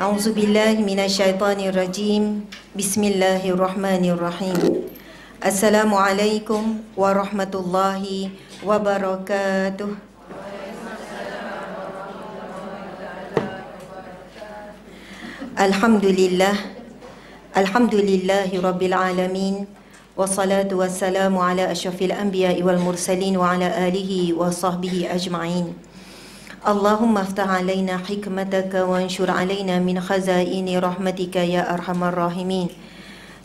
أعوذ بالله من الشيطان الرجيم بسم الله الرحمن الرحيم السلام عليكم ورحمة الله وبركاته الحمد لله الحمد لله رب العالمين والصلاة والسلام على أشرف الأنبياء والمرسلين وعلى آله وصحبه أجمعين اللهم افتح علينا حكمتك وانشر علينا من خزائن رحمتك يا أرحم الراحمين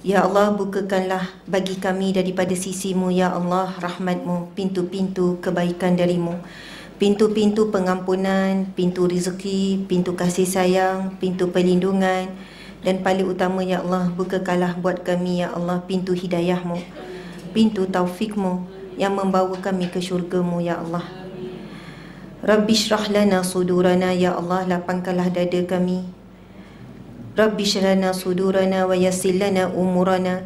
يا الله bukakanlah bagi kami daripada sisimu ya Allah rahmatmu pintu-pintu kebaikan darimu pintu-pintu pengampunan pintu rezeki pintu kasih sayang pintu perlindungan dan paling utama ya Allah kalah buat kami ya Allah pintu hidayahmu pintu taufikmu yang membawa kami ke syurgamu ya Allah Rabbi syrah lana sudurana ya Allah lapangkanlah dada kami Rabbi syrah lana sudurana wa yassil lana umurana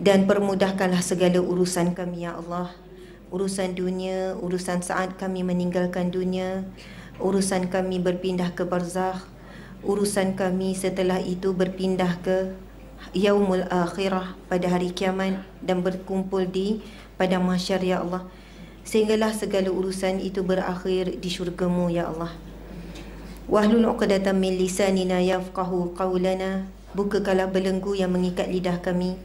dan permudahkanlah segala urusan kami ya Allah urusan dunia urusan saat kami meninggalkan dunia urusan kami berpindah ke barzakh urusan kami setelah itu berpindah ke yaumul akhirah pada hari kiamat dan berkumpul di pada mahsyar ya Allah sehinggalah segala urusan itu berakhir di syurgamu ya Allah wahlul uqdatan min lisanina yafqahu qawlana bukakalah belenggu yang mengikat lidah kami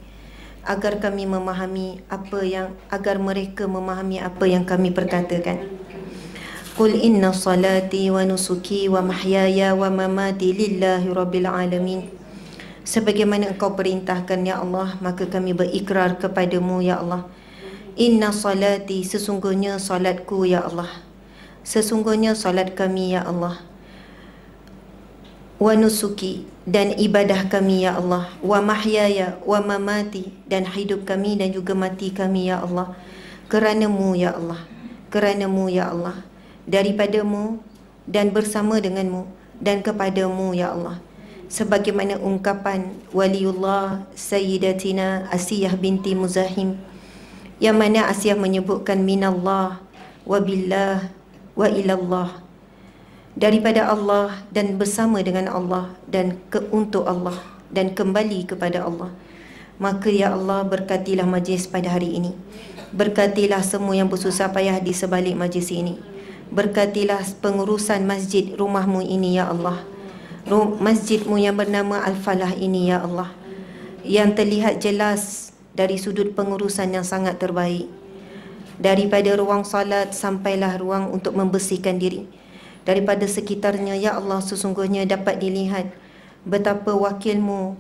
agar kami memahami apa yang agar mereka memahami apa yang kami perkatakan Qul inna salati wa nusuki wa mahyaya wa mamati lillahi rabbil alamin Sebagaimana engkau perintahkan ya Allah Maka kami berikrar kepadamu ya Allah Inna salati sesungguhnya salatku ya Allah Sesungguhnya salat kami ya Allah Wa nusuki dan ibadah kami ya Allah Wa mahyaya wa mamati dan hidup kami dan juga mati kami ya Allah Keranamu ya Allah Keranamu ya Allah Daripadamu dan bersama denganmu dan kepadamu ya Allah Sebagaimana ungkapan Waliullah Sayyidatina Asiyah binti Muzahim yang mana Asiah menyebutkan minallah wa billah wa ilallah daripada Allah dan bersama dengan Allah dan keuntuk Allah dan kembali kepada Allah maka ya Allah berkatilah majlis pada hari ini berkatilah semua yang bersusah payah di sebalik majlis ini berkatilah pengurusan masjid rumahmu ini ya Allah masjidmu yang bernama Al-Falah ini ya Allah yang terlihat jelas dari sudut pengurusan yang sangat terbaik. Daripada ruang salat sampailah ruang untuk membersihkan diri. Daripada sekitarnya, Ya Allah, sesungguhnya dapat dilihat betapa wakilmu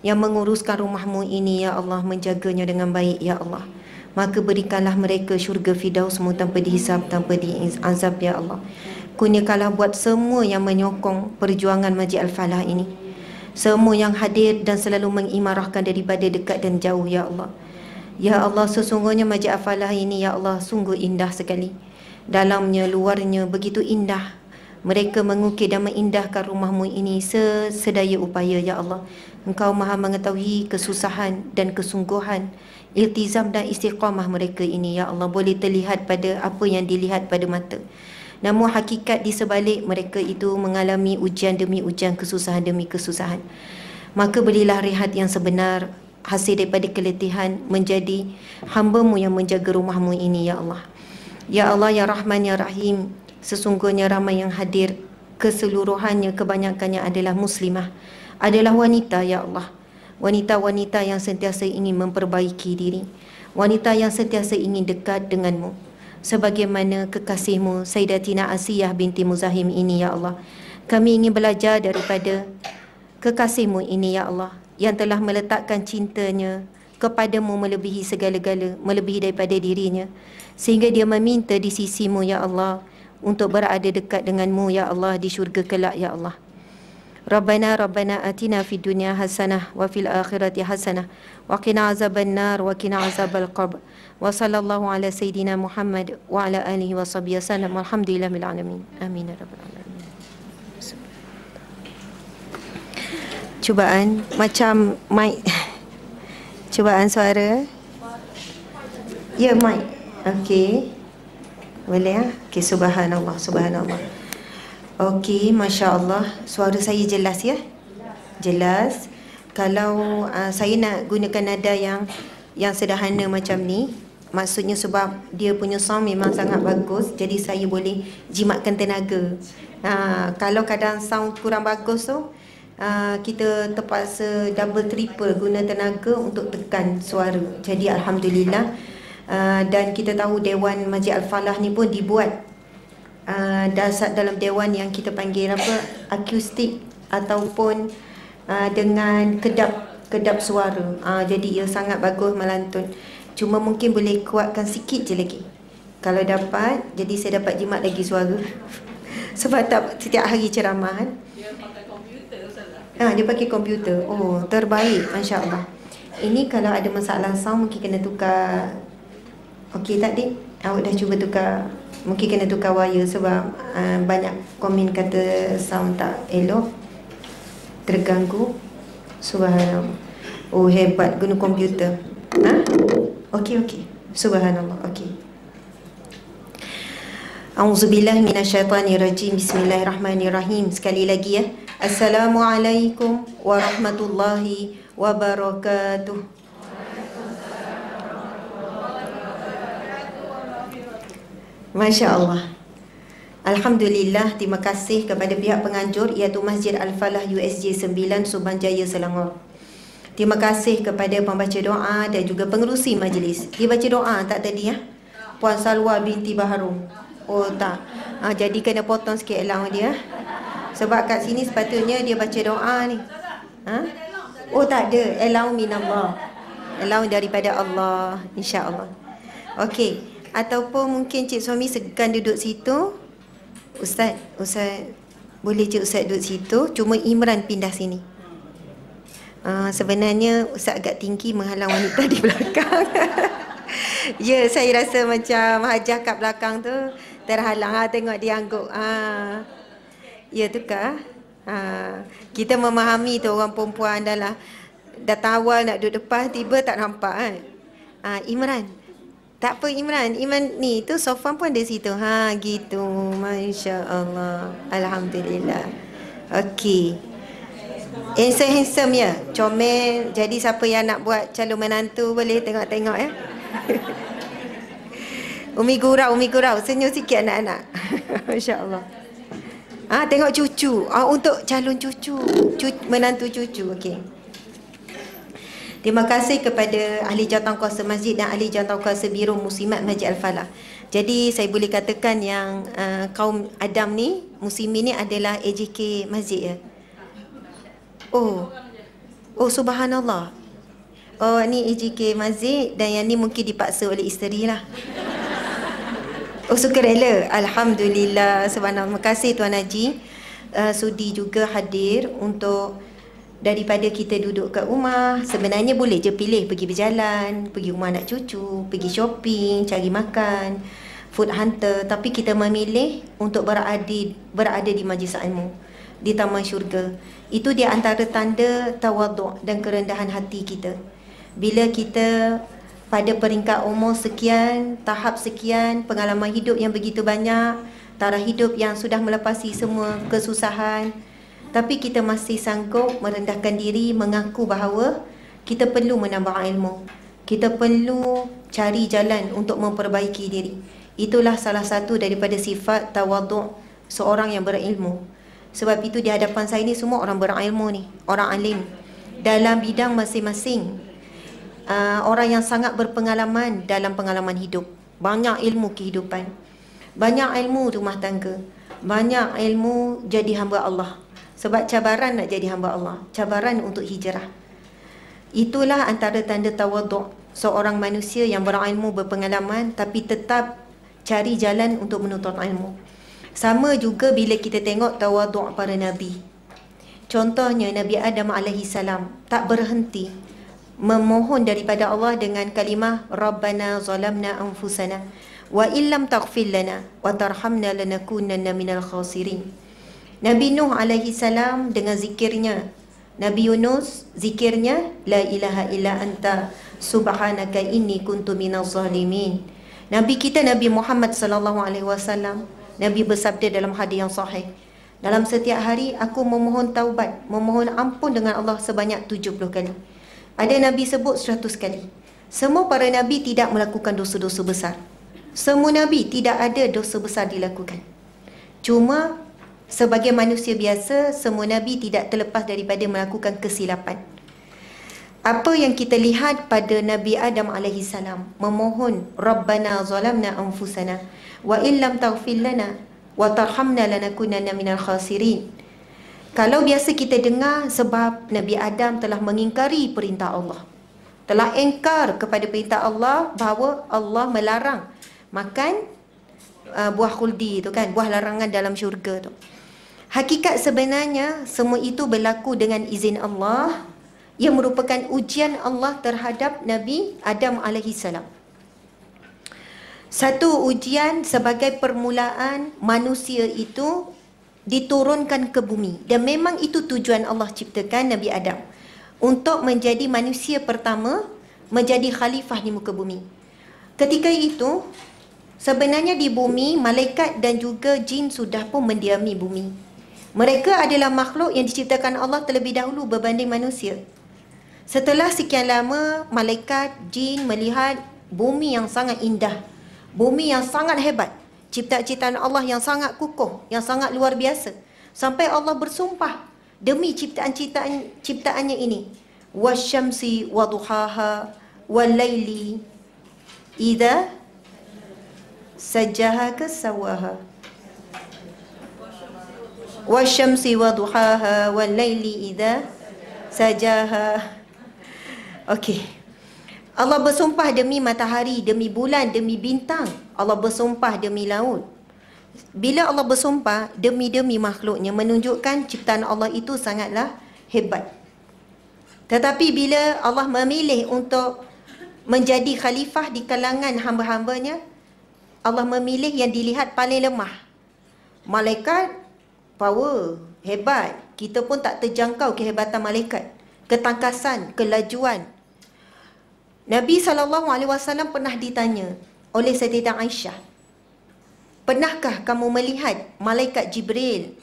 yang menguruskan rumahmu ini, Ya Allah, menjaganya dengan baik, Ya Allah. Maka berikanlah mereka syurga fidausmu tanpa dihisap, tanpa diazab, Ya Allah. Kunyakanlah buat semua yang menyokong perjuangan Majid Al-Falah ini semua yang hadir dan selalu mengimarahkan daripada dekat dan jauh ya Allah. Ya Allah sesungguhnya majlis afalah ini ya Allah sungguh indah sekali. Dalamnya luarnya begitu indah. Mereka mengukir dan mengindahkan rumahmu ini sesedaya upaya ya Allah. Engkau Maha mengetahui kesusahan dan kesungguhan iltizam dan istiqamah mereka ini ya Allah boleh terlihat pada apa yang dilihat pada mata. Namun hakikat di sebalik mereka itu mengalami ujian demi ujian, kesusahan demi kesusahan. Maka berilah rehat yang sebenar hasil daripada keletihan menjadi hambamu yang menjaga rumahmu ini, Ya Allah. Ya Allah, Ya Rahman, Ya Rahim, sesungguhnya ramai yang hadir keseluruhannya kebanyakannya adalah muslimah adalah wanita ya Allah wanita-wanita yang sentiasa ingin memperbaiki diri wanita yang sentiasa ingin dekat denganmu sebagaimana kekasihmu Sayyidatina Asiyah binti Muzahim ini ya Allah. Kami ingin belajar daripada kekasihmu ini ya Allah yang telah meletakkan cintanya kepadamu melebihi segala-gala, melebihi daripada dirinya sehingga dia meminta di sisimu ya Allah untuk berada dekat denganmu ya Allah di syurga kelak ya Allah. Rabbana Rabbana atina fid dunya hasanah wa fil akhirati hasanah wa qina al-nar, wa qina azabal qabr wa sallallahu ala sayidina Muhammad wa ala alihi wa sahbihi wasallam. Alhamdulillah bil alamin. Amin ya rabbal alamin. Cubaan macam mic cubaan suara. Ya mic. Okey. Boleh ya? Okey subhanallah subhanallah. Okey, masya-Allah. Suara saya jelas ya? Jelas. Kalau uh, saya nak gunakan nada yang yang sederhana macam ni, Maksudnya sebab dia punya sound memang sangat bagus Jadi saya boleh jimatkan tenaga ha, Kalau kadang sound kurang bagus tu ha, Kita terpaksa double triple guna tenaga untuk tekan suara Jadi Alhamdulillah ha, Dan kita tahu Dewan Masjid Al-Falah ni pun dibuat ha, Dasar dalam Dewan yang kita panggil apa Akustik ataupun ha, dengan kedap kedap suara ha, Jadi ia sangat bagus melantun Cuma mungkin boleh kuatkan sikit je lagi. Kalau dapat, jadi saya dapat jimat lagi suara. Sebab tak setiap hari ceramah kan. Ha, dia pakai komputer. Oh, terbaik. Masya Allah. Ini kalau ada masalah sound, mungkin kena tukar. Okey tak, Dik? Awak dah cuba tukar. Mungkin kena tukar wire sebab uh, banyak komen kata sound tak elok. Terganggu. Subhanallah. Oh, hebat. Guna komputer. Ha? Okey okey. Subhanallah. Okey. A'udzubillah minasyaitanirrajim. Bismillahirrahmanirrahim. Sekali lagi ya. Assalamualaikum warahmatullahi wabarakatuh. Masya Allah. Alhamdulillah, terima kasih kepada pihak penganjur iaitu Masjid Al-Falah USJ 9 Subang Jaya, Selangor. Terima kasih kepada pembaca doa dan juga pengerusi majlis. Dia baca doa tak tadi ya? Puan Salwa binti Baharum. Oh tak. Ha, jadi kena potong sikit lawan dia. Ya? Sebab kat sini sepatutnya dia baca doa ni. Ha? Oh tak ada. Allow me Allah. Allow daripada Allah. InsyaAllah. Okey. Ataupun mungkin Cik Suami segan duduk situ. Ustaz, Ustaz boleh Cik Ustaz duduk situ. Cuma Imran pindah sini uh, sebenarnya Ustaz agak tinggi menghalang wanita di belakang. ya, yeah, saya rasa macam hajah kat belakang tu terhalang. Ha, tengok dia angguk. Ha. Ya, yeah, tukar. Ha. Kita memahami tu orang perempuan adalah datang awal nak duduk depan, tiba tak nampak kan. Ha. Imran. Tak apa Imran. Imran ni, tu sofan pun ada situ. Ha, gitu. Masya Allah. Alhamdulillah. Okey. Handsome handsome ya. Comel. Jadi siapa yang nak buat calon menantu boleh tengok-tengok ya. Umi gurau, umi gurau. Senyum sikit anak-anak. Masya-Allah. Ah ha, tengok cucu. Ah ha, untuk calon cucu. cucu. menantu cucu. Okey. Terima kasih kepada ahli jantung kuasa masjid dan ahli jantung kuasa biru muslimat Masjid Al-Falah. Jadi saya boleh katakan yang uh, kaum Adam ni, muslimin ni adalah AJK masjid ya. Oh. Oh subhanallah. Oh ni AJK Mazid dan yang ni mungkin dipaksa oleh isteri lah. Oh suka rela. Alhamdulillah. Subhanallah. Terima kasih Tuan Haji. Uh, sudi juga hadir untuk daripada kita duduk kat rumah. Sebenarnya boleh je pilih pergi berjalan, pergi rumah anak cucu, pergi shopping, cari makan food hunter tapi kita memilih untuk berada berada di majlis ilmu di taman syurga. Itu di antara tanda tawaduk dan kerendahan hati kita. Bila kita pada peringkat umur sekian, tahap sekian, pengalaman hidup yang begitu banyak, taraf hidup yang sudah melepasi semua kesusahan, tapi kita masih sanggup merendahkan diri, mengaku bahawa kita perlu menambah ilmu. Kita perlu cari jalan untuk memperbaiki diri. Itulah salah satu daripada sifat tawaduk seorang yang berilmu. Sebab itu di hadapan saya ni semua orang berilmu ni, orang alim dalam bidang masing-masing. Uh, orang yang sangat berpengalaman dalam pengalaman hidup, banyak ilmu kehidupan. Banyak ilmu rumah tangga, banyak ilmu jadi hamba Allah. Sebab cabaran nak jadi hamba Allah, cabaran untuk hijrah. Itulah antara tanda tawaduk seorang manusia yang berilmu berpengalaman tapi tetap cari jalan untuk menuntut ilmu. Sama juga bila kita tengok tawaduk para Nabi. Contohnya Nabi Adam AS tak berhenti memohon daripada Allah dengan kalimah Rabbana zalamna anfusana wa illam taqfil lana wa tarhamna lana lanakunanna minal khasirin. Nabi Nuh alaihi dengan zikirnya. Nabi Yunus zikirnya la ilaha illa anta subhanaka inni kuntu minaz zalimin. Nabi kita Nabi Muhammad sallallahu alaihi wasallam Nabi bersabda dalam hadis yang sahih. Dalam setiap hari aku memohon taubat, memohon ampun dengan Allah sebanyak 70 kali. Ada Nabi sebut 100 kali. Semua para Nabi tidak melakukan dosa-dosa besar. Semua Nabi tidak ada dosa besar dilakukan. Cuma sebagai manusia biasa, semua Nabi tidak terlepas daripada melakukan kesilapan apa yang kita lihat pada Nabi Adam alaihi salam memohon Rabbana zalamna anfusana wa illam taghfir lana wa tarhamna lanakunanna minal khasirin. Kalau biasa kita dengar sebab Nabi Adam telah mengingkari perintah Allah. Telah engkar kepada perintah Allah bahawa Allah melarang makan uh, buah khuldi itu kan, buah larangan dalam syurga tu. Hakikat sebenarnya semua itu berlaku dengan izin Allah ia merupakan ujian Allah terhadap Nabi Adam as. Satu ujian sebagai permulaan manusia itu diturunkan ke bumi dan memang itu tujuan Allah ciptakan Nabi Adam untuk menjadi manusia pertama menjadi khalifah di muka bumi. Ketika itu sebenarnya di bumi malaikat dan juga jin sudah pun mendiami bumi. Mereka adalah makhluk yang diciptakan Allah terlebih dahulu berbanding manusia. Setelah sekian lama, malaikat jin melihat bumi yang sangat indah. Bumi yang sangat hebat. Ciptaan-ciptaan Allah yang sangat kukuh, yang sangat luar biasa. Sampai Allah bersumpah demi ciptaan-ciptaan ciptaannya ini. Wasyamsi wa duhaha wal laili idza sajjaha kasawaha. Wasyamsi wa duhaha wal laili idza sajjaha Okey. Allah bersumpah demi matahari, demi bulan, demi bintang. Allah bersumpah demi laut. Bila Allah bersumpah demi-demi makhluknya menunjukkan ciptaan Allah itu sangatlah hebat. Tetapi bila Allah memilih untuk menjadi khalifah di kalangan hamba-hambanya, Allah memilih yang dilihat paling lemah. Malaikat power, hebat. Kita pun tak terjangkau kehebatan malaikat. Ketangkasan, kelajuan, Nabi sallallahu alaihi wasallam pernah ditanya oleh Saidatina Aisyah. Pernahkah kamu melihat malaikat Jibril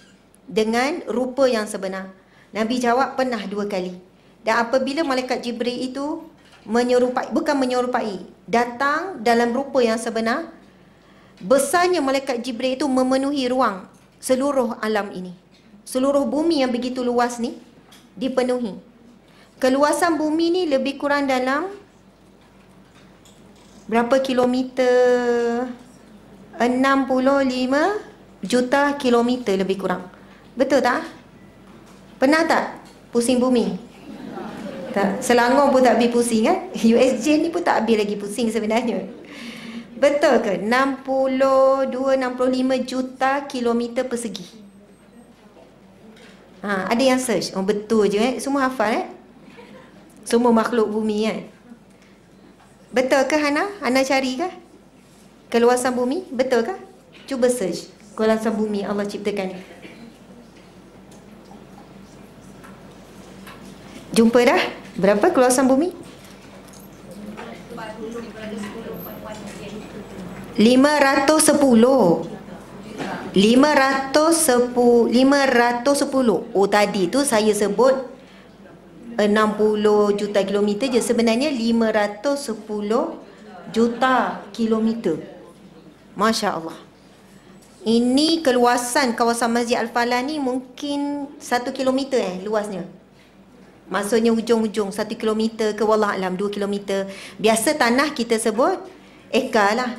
dengan rupa yang sebenar? Nabi jawab pernah dua kali. Dan apabila malaikat Jibril itu menyerupai bukan menyerupai datang dalam rupa yang sebenar besarnya malaikat Jibril itu memenuhi ruang seluruh alam ini. Seluruh bumi yang begitu luas ni dipenuhi. Keluasan bumi ni lebih kurang dalam berapa kilometer 65 juta kilometer lebih kurang betul tak pernah tak pusing bumi tak selangor pun tak habis pusing kan eh? USJ ni pun tak habis lagi pusing sebenarnya betul ke 62 65 juta kilometer persegi ha, ada yang search oh betul je eh semua hafal eh semua makhluk bumi kan eh? Betul ke Hana? Hana cari ke? Keluasan bumi, betul ke? Cuba search. Keluasan bumi Allah ciptakan. Jumpa dah? Berapa keluasan bumi? 510 510 510 Oh tadi tu saya sebut 60 juta kilometer je sebenarnya 510 juta kilometer Masya Allah ini keluasan kawasan Masjid Al-Falah ni mungkin 1 kilometer eh luasnya maksudnya ujung-ujung 1 kilometer ke wallah alam 2 kilometer biasa tanah kita sebut ekar lah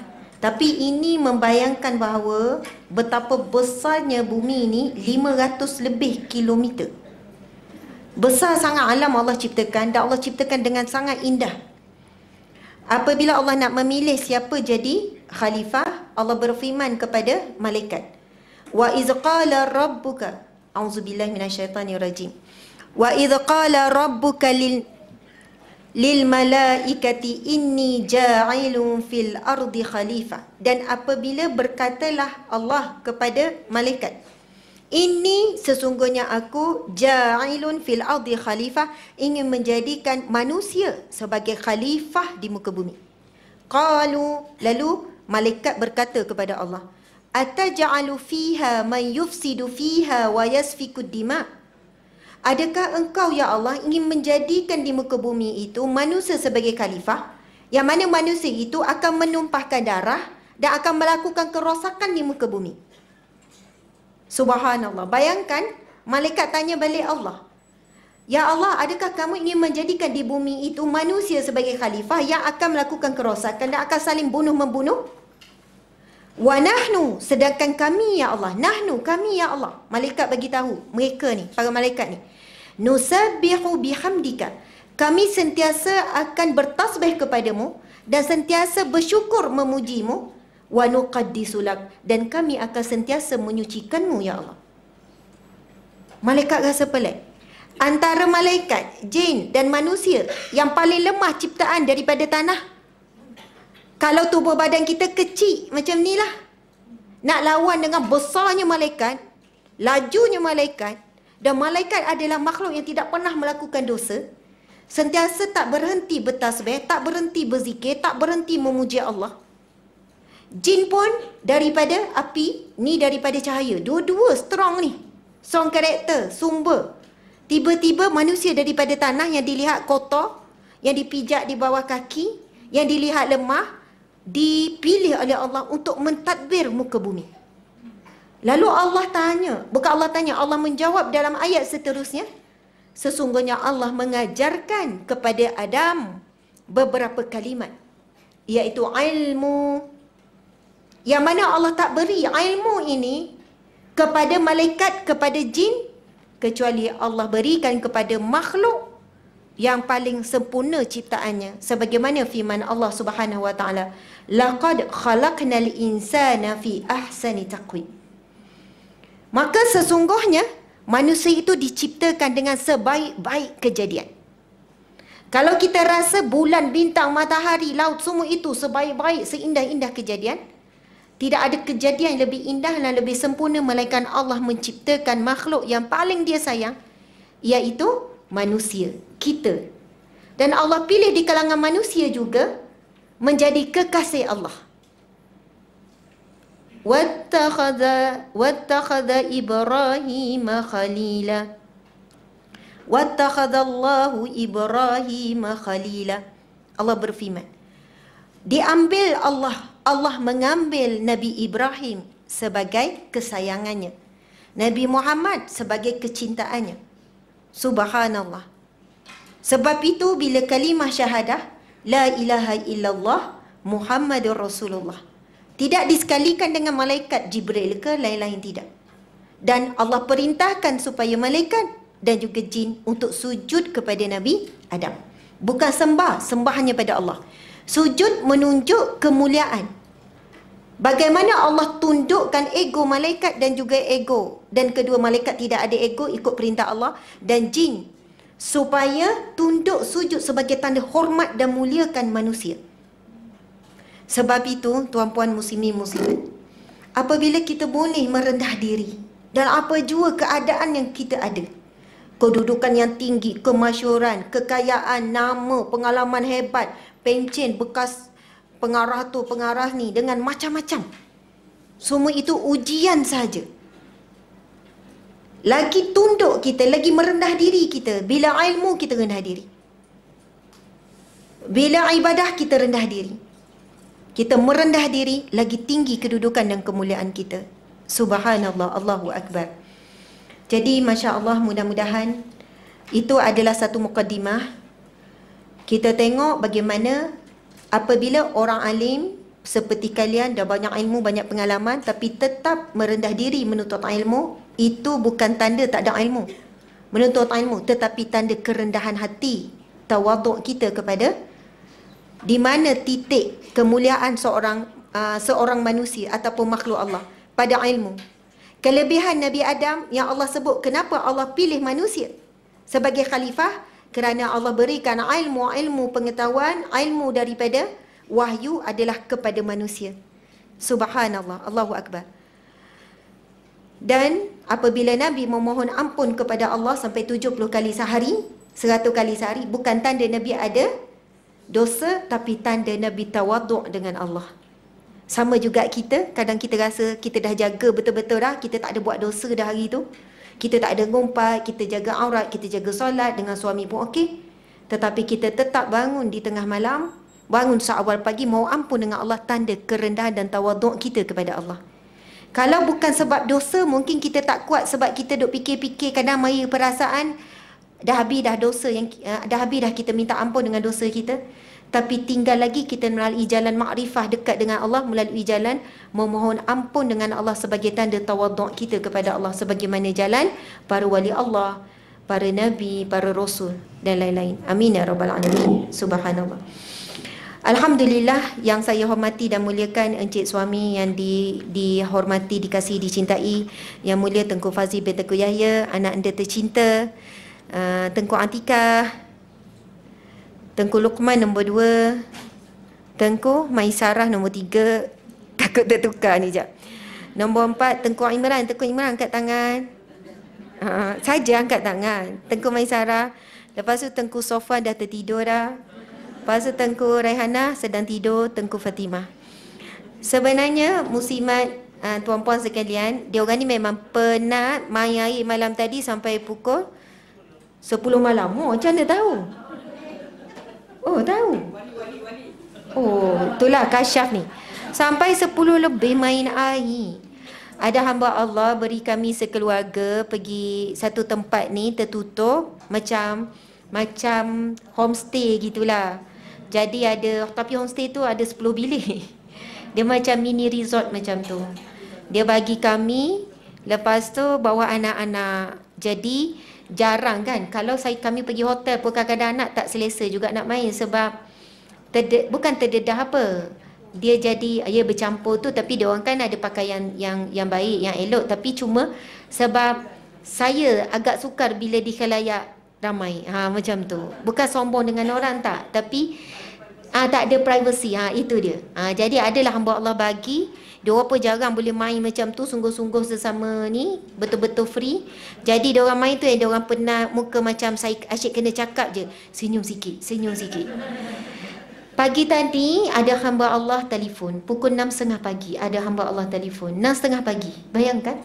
tapi ini membayangkan bahawa betapa besarnya bumi ini 500 lebih kilometer Besar sangat alam Allah ciptakan dan Allah ciptakan dengan sangat indah. Apabila Allah nak memilih siapa jadi khalifah, Allah berfirman kepada malaikat. Wa idz qala rabbuka auzubillahi minasyaitanir rajim. Wa idz qala rabbuka lil lil malaikati inni ja'ilun fil ardi khalifah. Dan apabila berkatalah Allah kepada malaikat, ini sesungguhnya aku ja'ilun fil ardi khalifah ingin menjadikan manusia sebagai khalifah di muka bumi. Qalu lalu malaikat berkata kepada Allah, ataj'alu fiha man yufsidu fiha wa yasfiku dima? Adakah engkau ya Allah ingin menjadikan di muka bumi itu manusia sebagai khalifah yang mana manusia itu akan menumpahkan darah dan akan melakukan kerosakan di muka bumi? Subhanallah. Bayangkan malaikat tanya balik Allah. Ya Allah, adakah kamu ingin menjadikan di bumi itu manusia sebagai khalifah yang akan melakukan kerosakan dan akan saling bunuh-membunuh? Wa nahnu sedangkan kami ya Allah, nahnu kami ya Allah. Malaikat bagi tahu mereka ni, para malaikat ni. Nusabbihu bihamdika. Kami sentiasa akan bertasbih kepadamu dan sentiasa bersyukur memujimu wa nuqaddisulak dan kami akan sentiasa menyucikanmu ya Allah. Malaikat rasa pelik. Antara malaikat, jin dan manusia yang paling lemah ciptaan daripada tanah. Kalau tubuh badan kita kecil macam ni lah. Nak lawan dengan besarnya malaikat, lajunya malaikat dan malaikat adalah makhluk yang tidak pernah melakukan dosa. Sentiasa tak berhenti bertasbih, tak berhenti berzikir, tak berhenti memuji Allah. Jin pun daripada api, ni daripada cahaya. Dua-dua strong ni. Strong karakter, sumber. Tiba-tiba manusia daripada tanah yang dilihat kotor, yang dipijak di bawah kaki, yang dilihat lemah, dipilih oleh Allah untuk mentadbir muka bumi. Lalu Allah tanya, bukan Allah tanya, Allah menjawab dalam ayat seterusnya, sesungguhnya Allah mengajarkan kepada Adam beberapa kalimat, iaitu ilmu, ilmu, yang mana Allah tak beri ilmu ini kepada malaikat, kepada jin kecuali Allah berikan kepada makhluk yang paling sempurna ciptaannya sebagaimana firman Allah Subhanahu wa taala laqad khalaqnal insana fi ahsani taqwim maka sesungguhnya manusia itu diciptakan dengan sebaik-baik kejadian kalau kita rasa bulan bintang matahari laut semua itu sebaik-baik seindah-indah kejadian tidak ada kejadian yang lebih indah dan lebih sempurna melainkan Allah menciptakan makhluk yang paling dia sayang iaitu manusia, kita. Dan Allah pilih di kalangan manusia juga menjadi kekasih Allah. Wattakhadha wattakhadha إِبْرَاهِيمَ khalila. Wattakhadha اللَّهُ إِبْرَاهِيمَ khalila. Allah berfirman, diambil Allah Allah mengambil Nabi Ibrahim sebagai kesayangannya Nabi Muhammad sebagai kecintaannya subhanallah sebab itu bila kalimah syahadah la ilaha illallah muhammadur rasulullah tidak disekalikan dengan malaikat jibril ke lain-lain tidak dan Allah perintahkan supaya malaikat dan juga jin untuk sujud kepada Nabi Adam. Bukan sembah, sembah hanya pada Allah. Sujud menunjuk kemuliaan. Bagaimana Allah tundukkan ego malaikat dan juga ego. Dan kedua malaikat tidak ada ego ikut perintah Allah dan jin. Supaya tunduk sujud sebagai tanda hormat dan muliakan manusia. Sebab itu, tuan-puan muslimi Muslim Apabila kita boleh merendah diri. Dan apa jua keadaan yang kita ada. Kedudukan yang tinggi, kemasyuran, kekayaan, nama, pengalaman hebat, pencen bekas pengarah tu, pengarah ni dengan macam-macam. Semua itu ujian saja. Lagi tunduk kita, lagi merendah diri kita bila ilmu kita rendah diri. Bila ibadah kita rendah diri. Kita merendah diri, lagi tinggi kedudukan dan kemuliaan kita. Subhanallah, Allahu Akbar. Jadi, Masya Allah, mudah-mudahan itu adalah satu mukadimah kita tengok bagaimana apabila orang alim seperti kalian dah banyak ilmu, banyak pengalaman tapi tetap merendah diri menuntut ilmu, itu bukan tanda tak ada ilmu. Menuntut ilmu tetapi tanda kerendahan hati, tawaduk kita kepada di mana titik kemuliaan seorang uh, seorang manusia ataupun makhluk Allah pada ilmu. Kelebihan Nabi Adam yang Allah sebut kenapa Allah pilih manusia sebagai khalifah kerana Allah berikan ilmu-ilmu pengetahuan, ilmu daripada wahyu adalah kepada manusia. Subhanallah, Allahu Akbar. Dan apabila Nabi memohon ampun kepada Allah sampai 70 kali sehari, 100 kali sehari, bukan tanda Nabi ada dosa tapi tanda Nabi tawaduk dengan Allah. Sama juga kita, kadang kita rasa kita dah jaga betul-betul dah, kita tak ada buat dosa dah hari tu kita tak ada ngumpat, kita jaga aurat, kita jaga solat dengan suami pun okey. Tetapi kita tetap bangun di tengah malam, bangun seawal pagi, mau ampun dengan Allah, tanda kerendahan dan tawaduk kita kepada Allah. Kalau bukan sebab dosa, mungkin kita tak kuat sebab kita dok fikir-fikir kadang maya perasaan, dah habis dah dosa yang eh, dah habis dah kita minta ampun dengan dosa kita tapi tinggal lagi kita melalui jalan makrifah dekat dengan Allah melalui jalan memohon ampun dengan Allah sebagai tanda tawaduk kita kepada Allah sebagaimana jalan para wali Allah para nabi para rasul dan lain-lain amin ya rabbal alamin subhanallah Alhamdulillah yang saya hormati dan muliakan Encik Suami yang di, dihormati, dikasihi, dicintai Yang mulia Tengku Fazi bin Tengku Yahya, anak anda tercinta uh, Tengku Antikah, Tengku Luqman nombor dua, Tengku Maisarah nombor tiga, Takut tertukar ni jap Nombor empat Tengku Imran Tengku Imran angkat tangan uh, Saja angkat tangan Tengku Maisarah Lepas tu Tengku Sofa dah tertidur dah Lepas tu Tengku Raihana sedang tidur Tengku Fatimah Sebenarnya musimat ha, tuan-puan sekalian Dia orang ni memang penat main air malam tadi sampai pukul sepuluh malam Oh macam mana tahu? Oh, tahu. Oh, itulah kasyaf ni. Sampai sepuluh lebih main air. Ada hamba Allah beri kami sekeluarga pergi satu tempat ni tertutup macam macam homestay gitulah. Jadi ada tapi homestay tu ada sepuluh bilik. Dia macam mini resort macam tu. Dia bagi kami lepas tu bawa anak-anak. Jadi jarang kan kalau saya kami pergi hotel pun kadang-kadang anak tak selesa juga nak main sebab terde, bukan terdedah apa dia jadi ya bercampur tu tapi dia orang kan ada pakaian yang yang baik yang elok tapi cuma sebab saya agak sukar bila di khalayak ramai ha macam tu bukan sombong dengan orang tak tapi ha, tak ada privacy ha itu dia ha, jadi adalah hamba Allah bagi apa jarang boleh main macam tu sungguh-sungguh sesama ni Betul-betul free Jadi diorang main tu yang diorang penat muka macam saya asyik kena cakap je Senyum sikit, senyum sikit Pagi tadi ada hamba Allah telefon Pukul 6.30 pagi ada hamba Allah telefon 6.30 pagi, bayangkan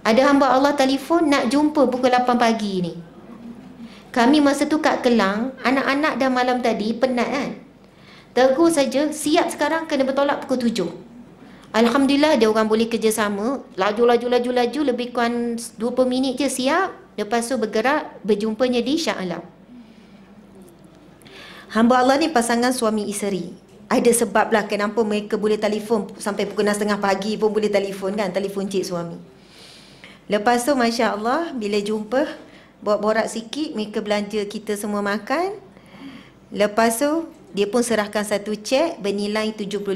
Ada hamba Allah telefon nak jumpa pukul 8 pagi ni kami masa tu kat Kelang, anak-anak dah malam tadi penat kan? Tegur saja, siap sekarang kena bertolak pukul 7. Alhamdulillah dia orang boleh kerjasama. Laju, laju, laju, laju. Lebih kurang 20 minit je siap. Lepas tu bergerak, berjumpanya di Shah Alam. Hamba Allah ni pasangan suami isteri. Ada sebablah kenapa mereka boleh telefon sampai pukul 6.30 pagi pun boleh telefon kan, telefon cik suami. Lepas tu Masya Allah, bila jumpa, buat borak sikit, mereka belanja kita semua makan. Lepas tu, dia pun serahkan satu cek bernilai 75000.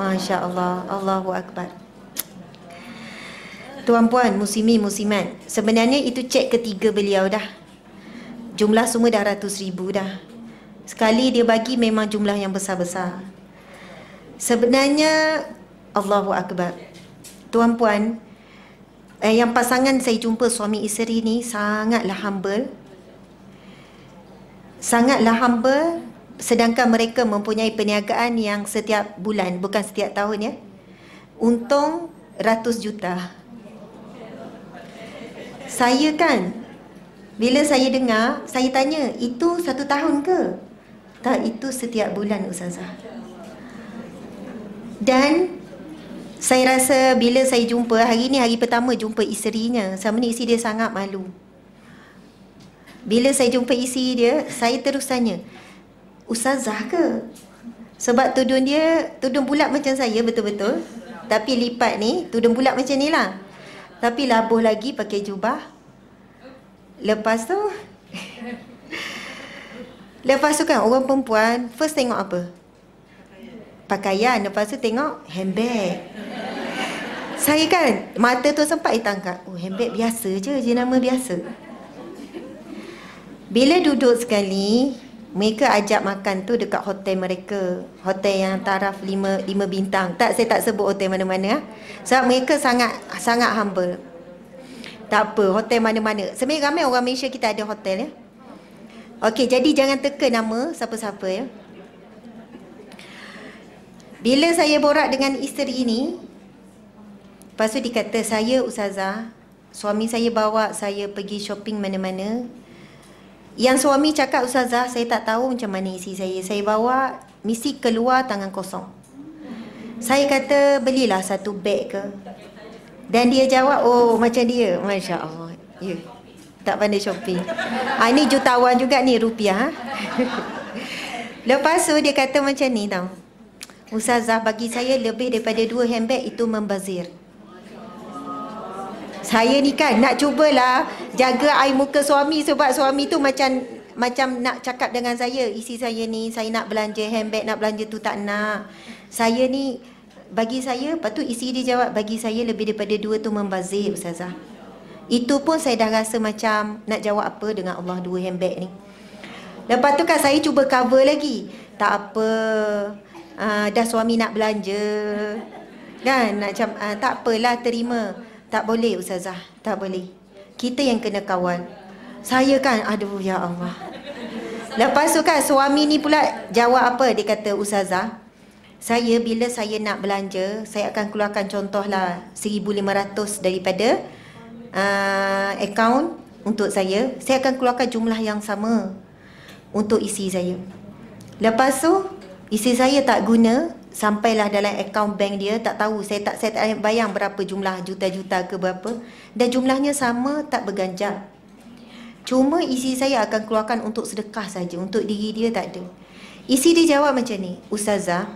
Masya-Allah. Allahu akbar. Tuan-puan, musimi musiman. Sebenarnya itu cek ketiga beliau dah. Jumlah semua dah ratus ribu dah. Sekali dia bagi memang jumlah yang besar-besar. Sebenarnya Allahu akbar. Tuan-puan, eh, yang pasangan saya jumpa suami isteri ni sangatlah humble sangatlah hamba, sedangkan mereka mempunyai perniagaan yang setiap bulan bukan setiap tahun ya untung ratus juta saya kan bila saya dengar saya tanya itu satu tahun ke tak itu setiap bulan ustazah dan saya rasa bila saya jumpa hari ini hari pertama jumpa isterinya sama ni isteri dia sangat malu bila saya jumpa isi dia, saya terus tanya, Ustazah ke? Sebab tudung dia, tudung bulat macam saya betul-betul. Tapi lipat ni, tudung bulat macam ni lah. Tapi labuh lagi pakai jubah. Lepas tu, lepas tu kan orang perempuan, first tengok apa? Pakaian. Lepas tu tengok handbag. saya kan, mata tu sempat ditangkap. Oh, handbag biasa je, je nama biasa. Bila duduk sekali, mereka ajak makan tu dekat hotel mereka. Hotel yang taraf lima, lima bintang. Tak, saya tak sebut hotel mana-mana. Ah. Sebab mereka sangat sangat humble. Tak apa, hotel mana-mana. Sebenarnya ramai orang Malaysia kita ada hotel ya. Okey, jadi jangan teka nama siapa-siapa ya. Bila saya borak dengan isteri ini, lepas tu dikata saya Ustazah, suami saya bawa saya pergi shopping mana-mana, yang suami cakap Ustazah saya tak tahu macam mana isi saya Saya bawa mesti keluar tangan kosong Saya kata belilah satu beg ke Dan dia jawab oh macam dia Masya Allah ya. Tak pandai shopping ha, ah, Ini jutawan juga ni rupiah ha? Lepas tu dia kata macam ni tau Ustazah bagi saya lebih daripada dua handbag itu membazir saya ni kan nak cubalah jaga air muka suami sebab suami tu macam macam nak cakap dengan saya isi saya ni saya nak belanja handbag nak belanja tu tak nak saya ni bagi saya lepas tu isi dia jawab bagi saya lebih daripada dua tu membazir ustazah itu pun saya dah rasa macam nak jawab apa dengan Allah dua handbag ni lepas tu kan saya cuba cover lagi tak apa uh, dah suami nak belanja kan macam uh, tak apalah terima tak boleh ustazah tak boleh kita yang kena kawal. Saya kan, aduh ya Allah. Lepas tu kan suami ni pula jawab apa dia kata Ustazah. Saya bila saya nak belanja, saya akan keluarkan contoh contohlah RM1,500 daripada uh, akaun untuk saya. Saya akan keluarkan jumlah yang sama untuk isi saya. Lepas tu, isi saya tak guna, sampailah dalam akaun bank dia tak tahu saya tak saya tak bayang berapa jumlah juta-juta ke berapa dan jumlahnya sama tak berganjak cuma isi saya akan keluarkan untuk sedekah saja untuk diri dia tak ada isi dia jawab macam ni ustazah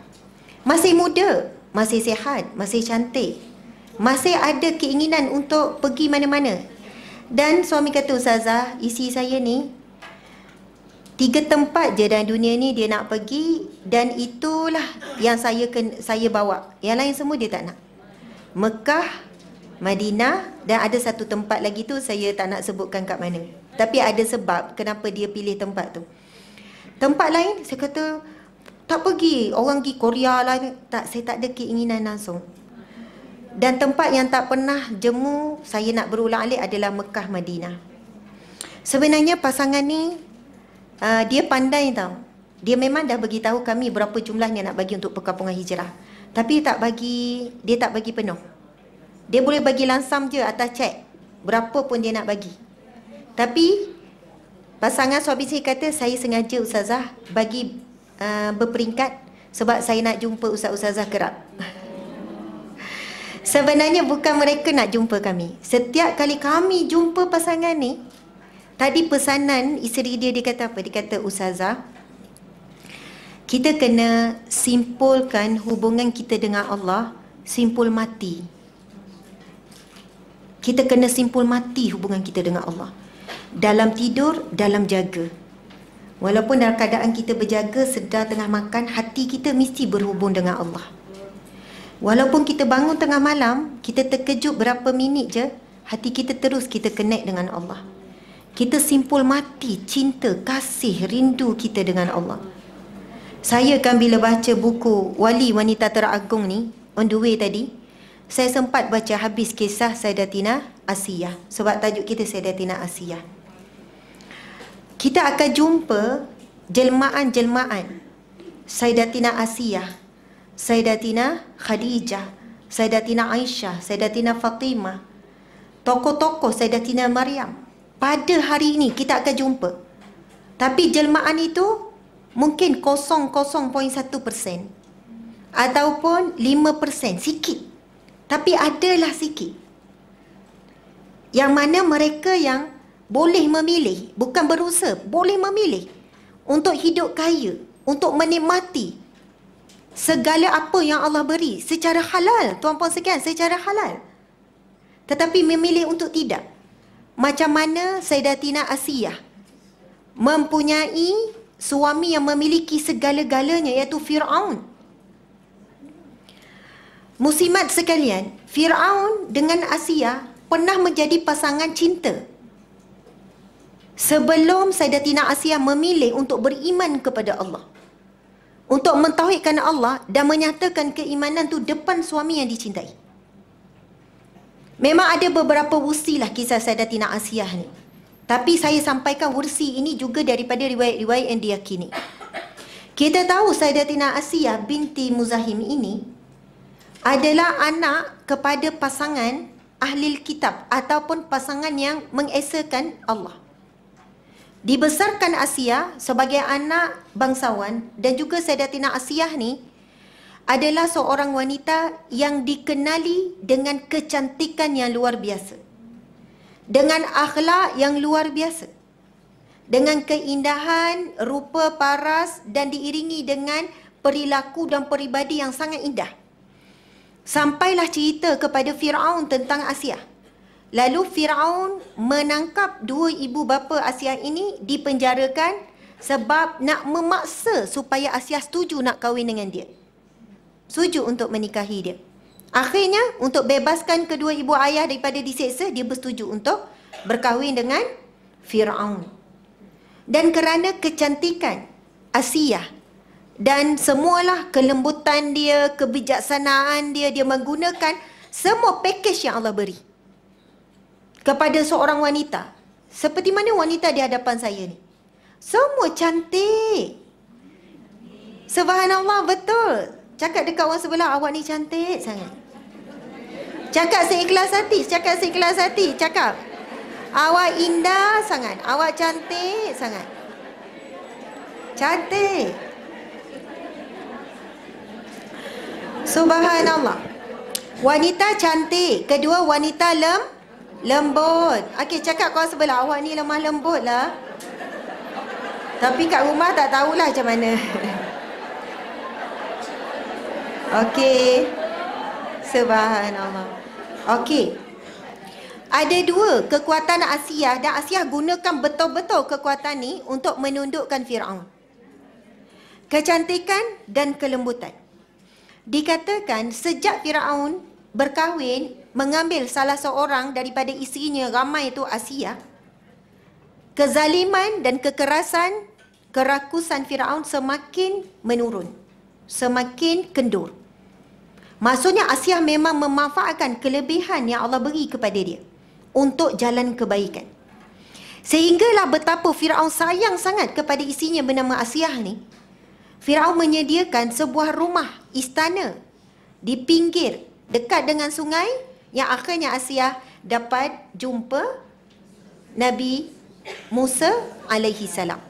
masih muda masih sihat masih cantik masih ada keinginan untuk pergi mana-mana dan suami kata ustazah isi saya ni tiga tempat je dalam dunia ni dia nak pergi dan itulah yang saya saya bawa. Yang lain semua dia tak nak. Mekah, Madinah dan ada satu tempat lagi tu saya tak nak sebutkan kat mana. Tapi ada sebab kenapa dia pilih tempat tu. Tempat lain saya kata tak pergi. Orang pergi Korea lah. Tak, saya tak ada keinginan langsung. Dan tempat yang tak pernah jemu saya nak berulang alik adalah Mekah, Madinah. Sebenarnya pasangan ni Ah, dia pandai tau. Dia memang dah bagi tahu kami berapa jumlahnya nak bagi untuk perkampungan hijrah. Tapi tak bagi, dia tak bagi penuh. Dia boleh bagi lansam je atas cek. Berapa pun dia nak bagi. Tapi pasangan suami saya kata saya sengaja ustazah bagi uh, berperingkat sebab saya nak jumpa ustaz-ustazah kerap. Sebenarnya bukan mereka nak jumpa kami. Setiap kali kami jumpa pasangan ni, Tadi pesanan isteri dia dia kata apa? Dia kata ustazah kita kena simpulkan hubungan kita dengan Allah simpul mati. Kita kena simpul mati hubungan kita dengan Allah. Dalam tidur, dalam jaga. Walaupun dalam keadaan kita berjaga sedar tengah makan, hati kita mesti berhubung dengan Allah. Walaupun kita bangun tengah malam, kita terkejut berapa minit je, hati kita terus kita connect dengan Allah kita simpul mati cinta kasih rindu kita dengan Allah saya kan bila baca buku wali wanita teragung ni on the way tadi saya sempat baca habis kisah Saidatina Asiyah sebab tajuk kita Saidatina Asiyah kita akan jumpa jelmaan-jelmaan Saidatina Asiyah Saidatina Khadijah Saidatina Aisyah Saidatina Fatimah tokoh-tokoh Saidatina Maryam pada hari ini kita akan jumpa. Tapi jelmaan itu mungkin 0.1% ataupun 5% sikit. Tapi adalah sikit. Yang mana mereka yang boleh memilih, bukan berusaha, boleh memilih untuk hidup kaya, untuk menikmati segala apa yang Allah beri secara halal, tuan-puan sekian, secara halal. Tetapi memilih untuk tidak. Macam mana Sayyidatina Asiyah mempunyai suami yang memiliki segala-galanya iaitu Fir'aun. Musimat sekalian, Fir'aun dengan Asiyah pernah menjadi pasangan cinta. Sebelum Sayyidatina Asiyah memilih untuk beriman kepada Allah. Untuk mentauhidkan Allah dan menyatakan keimanan tu depan suami yang dicintai. Memang ada beberapa wursi lah kisah Sayyidah Asiyah ni. Tapi saya sampaikan wursi ini juga daripada riwayat-riwayat yang diyakini. Kita tahu Sayyidah Asiyah binti Muzahim ini adalah anak kepada pasangan ahlil kitab ataupun pasangan yang mengesahkan Allah. Dibesarkan Asiyah sebagai anak bangsawan dan juga Sayyidatina Asiyah ni adalah seorang wanita yang dikenali dengan kecantikan yang luar biasa. Dengan akhlak yang luar biasa. Dengan keindahan, rupa paras dan diiringi dengan perilaku dan peribadi yang sangat indah. Sampailah cerita kepada Fir'aun tentang Asia. Lalu Fir'aun menangkap dua ibu bapa Asia ini dipenjarakan sebab nak memaksa supaya Asia setuju nak kahwin dengan dia. Suju untuk menikahi dia. Akhirnya untuk bebaskan kedua ibu ayah daripada disiksa, dia bersetuju untuk berkahwin dengan Fir'aun. Dan kerana kecantikan Asiyah dan semualah kelembutan dia, kebijaksanaan dia, dia menggunakan semua pakej yang Allah beri kepada seorang wanita. Seperti mana wanita di hadapan saya ni? Semua cantik. Subhanallah betul. Cakap dekat orang sebelah awak ni cantik sangat. Cakap seikhlas hati, cakap seikhlas hati, cakap. Awak indah sangat, awak cantik sangat. Cantik. Subhanallah. Wanita cantik, kedua wanita lem lembut. Okey, cakap kau sebelah awak ni lemah lembut lah. Tapi kat rumah tak tahulah macam mana. Okey. Subhanallah. Okey. Ada dua kekuatan Asiah dan Asiah gunakan betul-betul kekuatan ni untuk menundukkan Firaun. Kecantikan dan kelembutan. Dikatakan sejak Firaun berkahwin mengambil salah seorang daripada isterinya ramai itu Asia kezaliman dan kekerasan kerakusan Firaun semakin menurun semakin kendur Maksudnya Asiah memang memanfaatkan kelebihan yang Allah beri kepada dia untuk jalan kebaikan. Sehinggalah betapa Firaun sayang sangat kepada isinya bernama Asiah ni. Firaun menyediakan sebuah rumah istana di pinggir dekat dengan sungai yang akhirnya Asiah dapat jumpa Nabi Musa alaihi salam.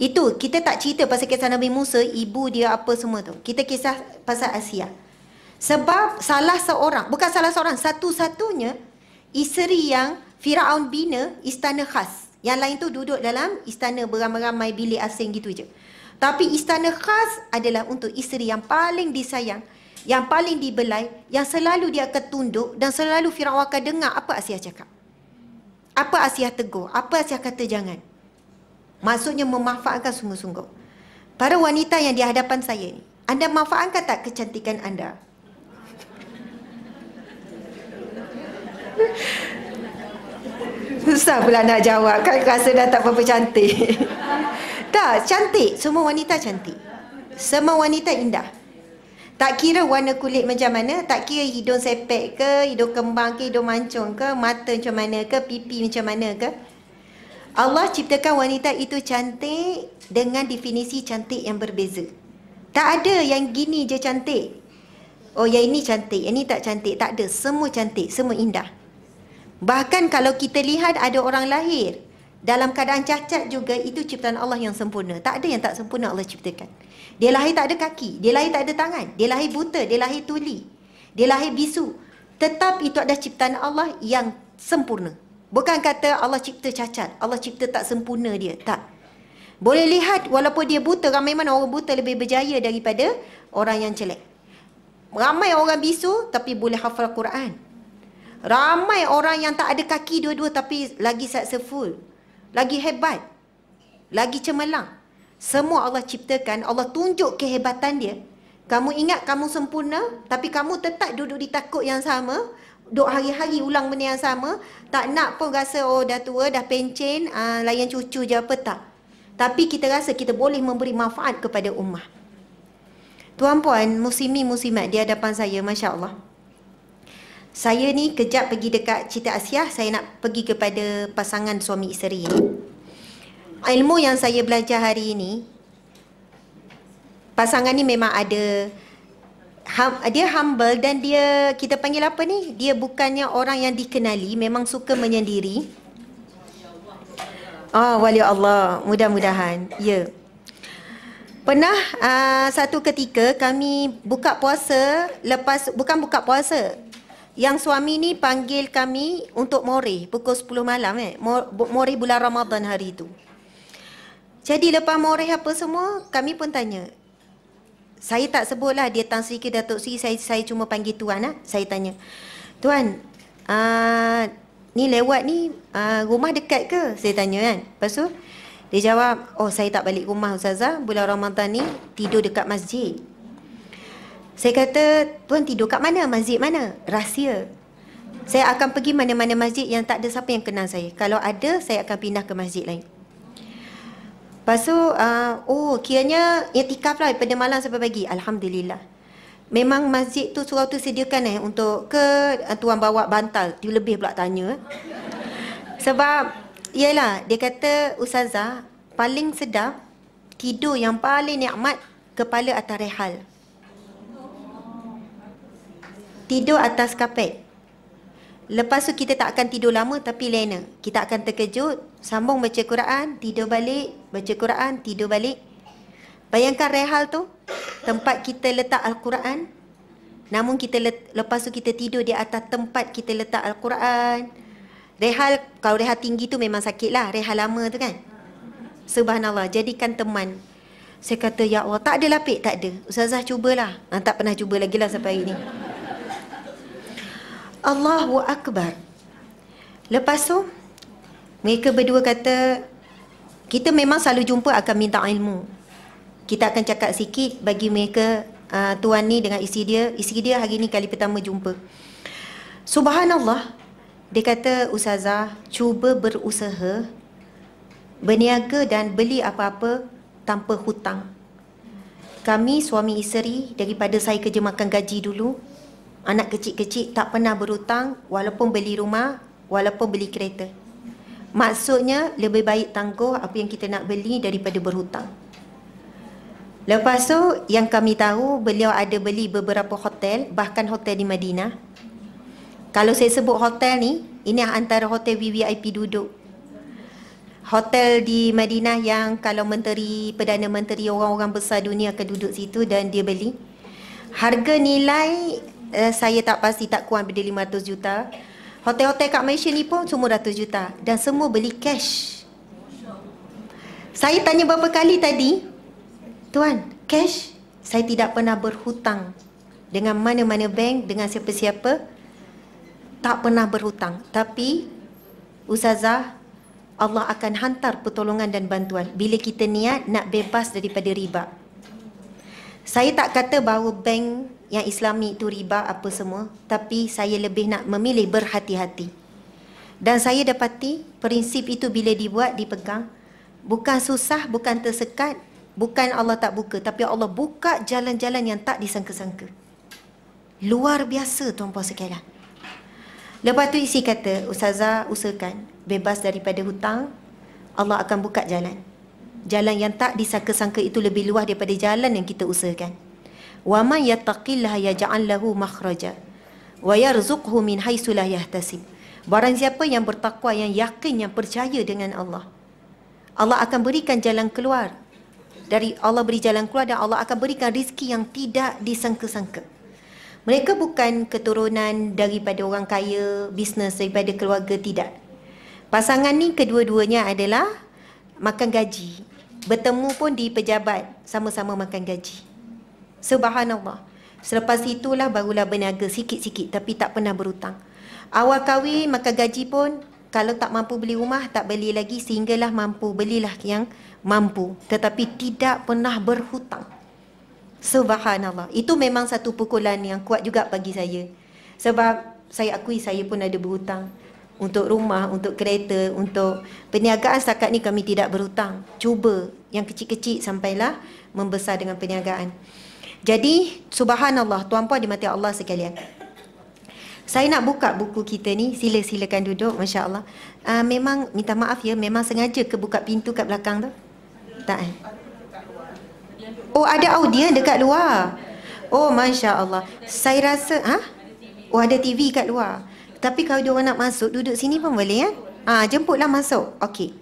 Itu kita tak cerita pasal kisah Nabi Musa, ibu dia apa semua tu. Kita kisah pasal Asia. Sebab salah seorang, bukan salah seorang, satu-satunya isteri yang Firaun bina istana khas. Yang lain tu duduk dalam istana beramai-ramai bilik asing gitu je. Tapi istana khas adalah untuk isteri yang paling disayang, yang paling dibelai, yang selalu dia akan tunduk dan selalu Firaun akan dengar apa Asia cakap. Apa Asia tegur, apa Asia kata jangan. Maksudnya memanfaatkan sungguh-sungguh. Para wanita yang di hadapan saya ni, anda manfaatkan tak kecantikan anda? Susah pula nak jawab kan rasa dah tak berapa cantik. tak, cantik. Semua wanita cantik. Semua wanita indah. Tak kira warna kulit macam mana, tak kira hidung sepek ke, hidung kembang ke, hidung mancung ke, mata macam mana ke, pipi macam mana ke. Allah ciptakan wanita itu cantik dengan definisi cantik yang berbeza. Tak ada yang gini je cantik. Oh, ya ini cantik, ini tak cantik. Tak ada, semua cantik, semua indah. Bahkan kalau kita lihat ada orang lahir dalam keadaan cacat juga itu ciptaan Allah yang sempurna. Tak ada yang tak sempurna Allah ciptakan. Dia lahir tak ada kaki, dia lahir tak ada tangan, dia lahir buta, dia lahir tuli, dia lahir bisu. Tetap itu adalah ciptaan Allah yang sempurna. Bukan kata Allah cipta cacat, Allah cipta tak sempurna dia, tak. Boleh lihat walaupun dia buta, ramai mana orang buta lebih berjaya daripada orang yang celek. Ramai orang bisu tapi boleh hafal Quran. Ramai orang yang tak ada kaki dua-dua tapi lagi successful. Lagi hebat. Lagi cemerlang. Semua Allah ciptakan, Allah tunjuk kehebatan dia. Kamu ingat kamu sempurna tapi kamu tetap duduk di takut yang sama, duk hari-hari ulang benda yang sama, tak nak pun rasa oh dah tua, dah pencen, uh, layan cucu je apa tak. Tapi kita rasa kita boleh memberi manfaat kepada ummah. Tuan puan, musim muslimi muslimat di hadapan saya, Masya Allah. Saya ni kejap pergi dekat Cita Asia. saya nak pergi kepada pasangan suami isteri ni. Ilmu yang saya belajar hari ini, pasangan ni memang ada hum, dia humble dan dia kita panggil apa ni? Dia bukannya orang yang dikenali, memang suka menyendiri. Oh, wali Allah, mudah-mudahan. Ya. Yeah. Pernah uh, satu ketika kami buka puasa lepas bukan buka puasa. Yang suami ni panggil kami untuk mori pukul 10 malam eh. Moreh bulan Ramadan hari itu. Jadi lepas mori apa semua, kami pun tanya, saya tak sebutlah dia Tan Sri ke Datuk Sri, saya saya cuma panggil tuan lah. Saya tanya. Tuan, uh, ni lewat ni uh, rumah dekat ke? Saya tanya kan. Lepas tu, dia jawab, oh saya tak balik rumah Ustazah. Bulan Ramadan ni tidur dekat masjid. Saya kata, tuan tidur kat mana? Masjid mana? Rahsia. Saya akan pergi mana-mana masjid yang tak ada siapa yang kenal saya. Kalau ada, saya akan pindah ke masjid lain. Lepas tu, uh, oh, kiranya itikaf lah daripada malam sampai pagi. Alhamdulillah. Memang masjid tu surau tu sediakan eh untuk ke uh, tuan bawa bantal. Dia lebih pula tanya. Sebab, ialah dia kata Ustazah, paling sedap tidur yang paling nikmat kepala atas rehal. Tidur atas kapet. Lepas tu kita tak akan tidur lama tapi lena. Kita akan terkejut, sambung baca Quran, tidur balik, baca Quran, tidur balik. Bayangkan rehal tu, tempat kita letak Al-Quran. Namun kita le- lepas tu kita tidur di atas tempat kita letak Al-Quran. Rehal, kalau rehal tinggi tu memang sakit lah. Rehal lama tu kan. Subhanallah, jadikan teman. Saya kata, Ya Allah, tak ada lapik, tak ada. Ustazah cubalah. Ha, tak pernah cuba lagi lah sampai hari ni. Allahu Akbar. Lepas tu, mereka berdua kata, kita memang selalu jumpa akan minta ilmu. Kita akan cakap sikit bagi mereka, uh, tuan ni dengan isteri dia. Isteri dia hari ni kali pertama jumpa. Subhanallah, dia kata, Ustazah, cuba berusaha, berniaga dan beli apa-apa tanpa hutang. Kami suami isteri, daripada saya kerja makan gaji dulu, anak kecil-kecil tak pernah berhutang walaupun beli rumah, walaupun beli kereta. Maksudnya lebih baik tangguh apa yang kita nak beli daripada berhutang. Lepas tu yang kami tahu beliau ada beli beberapa hotel, bahkan hotel di Madinah. Kalau saya sebut hotel ni, ini antara hotel VVIP duduk. Hotel di Madinah yang kalau menteri, perdana menteri orang-orang besar dunia akan duduk situ dan dia beli. Harga nilai uh, saya tak pasti tak kurang benda 500 juta. Hotel-hotel kat Malaysia ni pun semua ratus juta dan semua beli cash. Saya tanya berapa kali tadi, tuan, cash saya tidak pernah berhutang dengan mana-mana bank, dengan siapa-siapa. Tak pernah berhutang. Tapi Ustazah Allah akan hantar pertolongan dan bantuan bila kita niat nak bebas daripada riba. Saya tak kata bahawa bank yang islami itu riba apa semua Tapi saya lebih nak memilih berhati-hati Dan saya dapati prinsip itu bila dibuat dipegang Bukan susah, bukan tersekat Bukan Allah tak buka Tapi Allah buka jalan-jalan yang tak disangka-sangka Luar biasa tuan-puan sekalian Lepas tu isi kata Ustazah usahakan bebas daripada hutang Allah akan buka jalan jalan yang tak disangka-sangka itu lebih luas daripada jalan yang kita usahakan. Wa man yattaqillaha yaj'al lahu makhraja wa yarzuqhu min haitsu la yahtasib. Barang siapa yang bertakwa yang yakin yang percaya dengan Allah, Allah akan berikan jalan keluar. Dari Allah beri jalan keluar dan Allah akan berikan rezeki yang tidak disangka-sangka. Mereka bukan keturunan daripada orang kaya, bisnes daripada keluarga tidak. Pasangan ni kedua-duanya adalah makan gaji bertemu pun di pejabat sama-sama makan gaji. Subhanallah. Selepas itulah barulah berniaga sikit-sikit tapi tak pernah berhutang. Awal kahwin makan gaji pun kalau tak mampu beli rumah tak beli lagi sehinggalah mampu belilah yang mampu tetapi tidak pernah berhutang. Subhanallah. Itu memang satu pukulan yang kuat juga bagi saya. Sebab saya akui saya pun ada berhutang untuk rumah, untuk kereta, untuk perniagaan setakat ni kami tidak berhutang. Cuba yang kecil-kecil sampailah membesar dengan perniagaan. Jadi subhanallah tuan puan di mati Allah sekalian. Saya nak buka buku kita ni, sila-silakan duduk masya-Allah. Uh, memang minta maaf ya, memang sengaja ke buka pintu kat belakang tu? Tak. Eh? Oh ada audio dekat luar. Oh masya-Allah. Saya rasa ha? Oh ada TV kat luar. Tapi kalau dia orang nak masuk, duduk sini pun boleh ya. Ha, jemputlah masuk. Okey.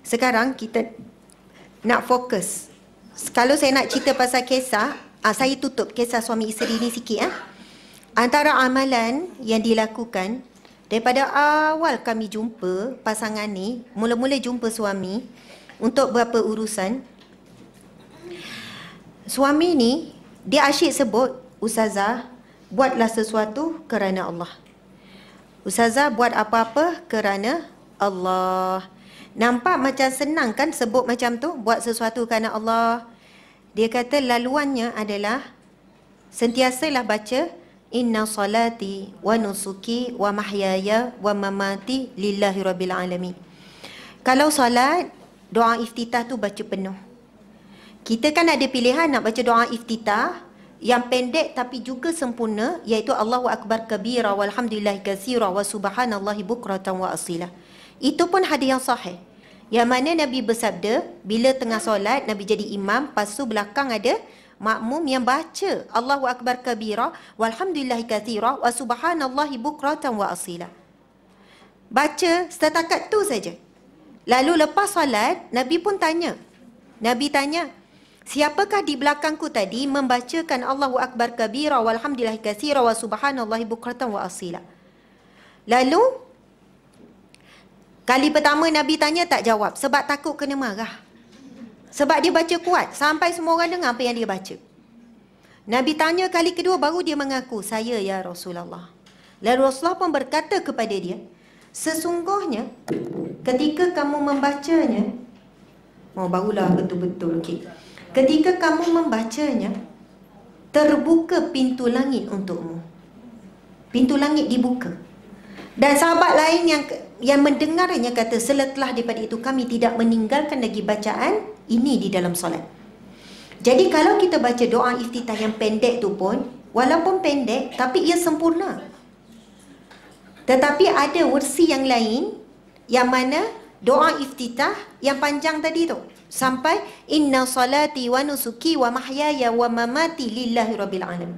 Sekarang kita nak fokus. Kalau saya nak cerita pasal kisah, ha, saya tutup kisah suami isteri ni sikit ya. Ha. Antara amalan yang dilakukan daripada awal kami jumpa pasangan ni, mula-mula jumpa suami untuk beberapa urusan. Suami ni dia asyik sebut ustazah buatlah sesuatu kerana Allah. Ustazah buat apa-apa kerana Allah. Nampak macam senang kan sebut macam tu buat sesuatu kerana Allah. Dia kata laluannya adalah sentiasalah baca inna salati wa nusuki wa mahyaya wa mamati lillahi rabbil alamin. Kalau salat doa iftitah tu baca penuh. Kita kan ada pilihan nak baca doa iftitah yang pendek tapi juga sempurna iaitu Allahu akbar kabira walhamdulillah kathira wa subhanallahi bukratan wa asila. Itu pun hadis yang sahih. Yang mana Nabi bersabda bila tengah solat Nabi jadi imam pasu belakang ada makmum yang baca Allahu akbar kabira walhamdulillah kathira wa subhanallahi bukratan wa asila. Baca setakat tu saja. Lalu lepas solat Nabi pun tanya. Nabi tanya, Siapakah di belakangku tadi membacakan Allahu Akbar kabira walhamdulillah kasira wa subhanallah bukratan wa asila. Lalu kali pertama Nabi tanya tak jawab sebab takut kena marah. Sebab dia baca kuat sampai semua orang dengar apa yang dia baca. Nabi tanya kali kedua baru dia mengaku saya ya Rasulullah. Lalu Rasulullah pun berkata kepada dia, sesungguhnya ketika kamu membacanya, oh barulah betul-betul okey. Ketika kamu membacanya, terbuka pintu langit untukmu. Pintu langit dibuka. Dan sahabat lain yang yang mendengarnya kata setelah daripada itu kami tidak meninggalkan lagi bacaan ini di dalam solat. Jadi kalau kita baca doa iftitah yang pendek tu pun walaupun pendek tapi ia sempurna. Tetapi ada versi yang lain yang mana doa iftitah yang panjang tadi tu sampai inna salati wa nusuki wa mahyaya wa mamati lillahi rabbil alam.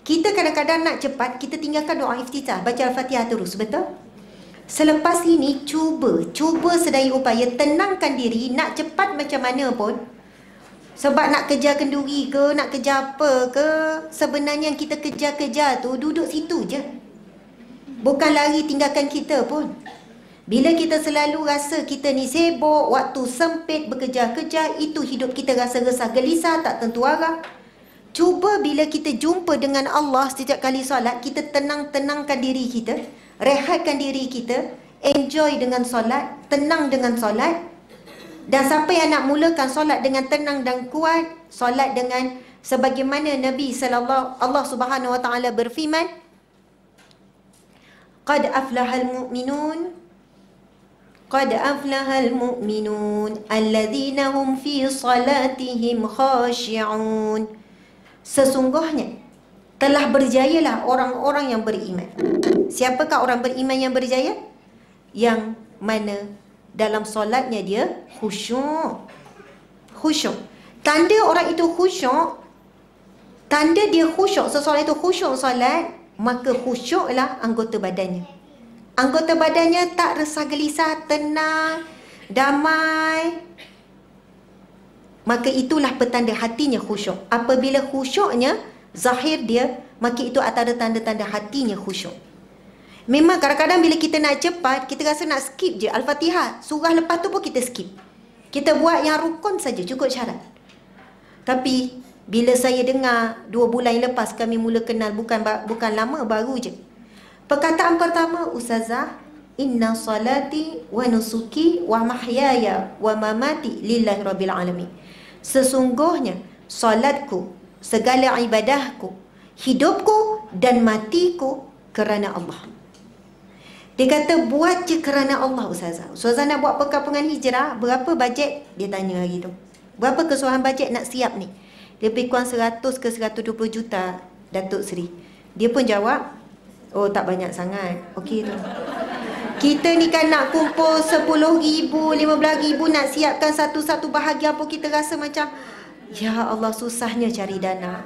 Kita kadang-kadang nak cepat, kita tinggalkan doa iftitah, baca Al-Fatihah terus, betul? Selepas ini cuba, cuba sedaya upaya tenangkan diri, nak cepat macam mana pun. Sebab nak kejar kenduri ke, nak kejar apa ke, sebenarnya yang kita kejar-kejar tu duduk situ je. Bukan lari tinggalkan kita pun. Bila kita selalu rasa kita ni sibuk, waktu sempit, bekerja-kerja, itu hidup kita rasa resah gelisah, tak tentu arah. Cuba bila kita jumpa dengan Allah setiap kali solat, kita tenang-tenangkan diri kita, rehatkan diri kita, enjoy dengan solat, tenang dengan solat. Dan siapa yang nak mulakan solat dengan tenang dan kuat, solat dengan sebagaimana Nabi sallallahu Allah Subhanahu wa taala berfirman, "Qad aflahal mu'minun" قد أفلح المؤمنون الذين هم في صلاتهم خاشعون Sesungguhnya telah berjayalah orang-orang yang beriman. Siapakah orang beriman yang berjaya? Yang mana dalam solatnya dia khusyuk. Khusyuk. Tanda orang itu khusyuk, tanda dia khusyuk, seseorang itu khusyuk solat, maka khusyuklah anggota badannya. Anggota badannya tak resah gelisah, tenang, damai. Maka itulah petanda hatinya khusyuk. Apabila khusyuknya, zahir dia, maka itu antara tanda-tanda hatinya khusyuk. Memang kadang-kadang bila kita nak cepat, kita rasa nak skip je Al-Fatihah. Surah lepas tu pun kita skip. Kita buat yang rukun saja, cukup syarat. Tapi bila saya dengar dua bulan lepas kami mula kenal bukan bukan lama baru je Perkataan pertama ustazah Inna salati wa nusuki wa mahyaya wa mamati lillahi rabbil alamin. Sesungguhnya salatku, segala ibadahku, hidupku dan matiku kerana Allah. Dia kata buat je kerana Allah ustazah. Ustazah nak buat perkampungan hijrah, berapa bajet? Dia tanya hari tu. Berapa keseluruhan bajet nak siap ni? Lebih kurang 100 ke 120 juta Datuk Seri. Dia pun jawab, Oh tak banyak sangat Okey tu Kita ni kan nak kumpul Sepuluh ribu Lima belah ribu Nak siapkan satu-satu bahagia pun Kita rasa macam Ya Allah susahnya cari dana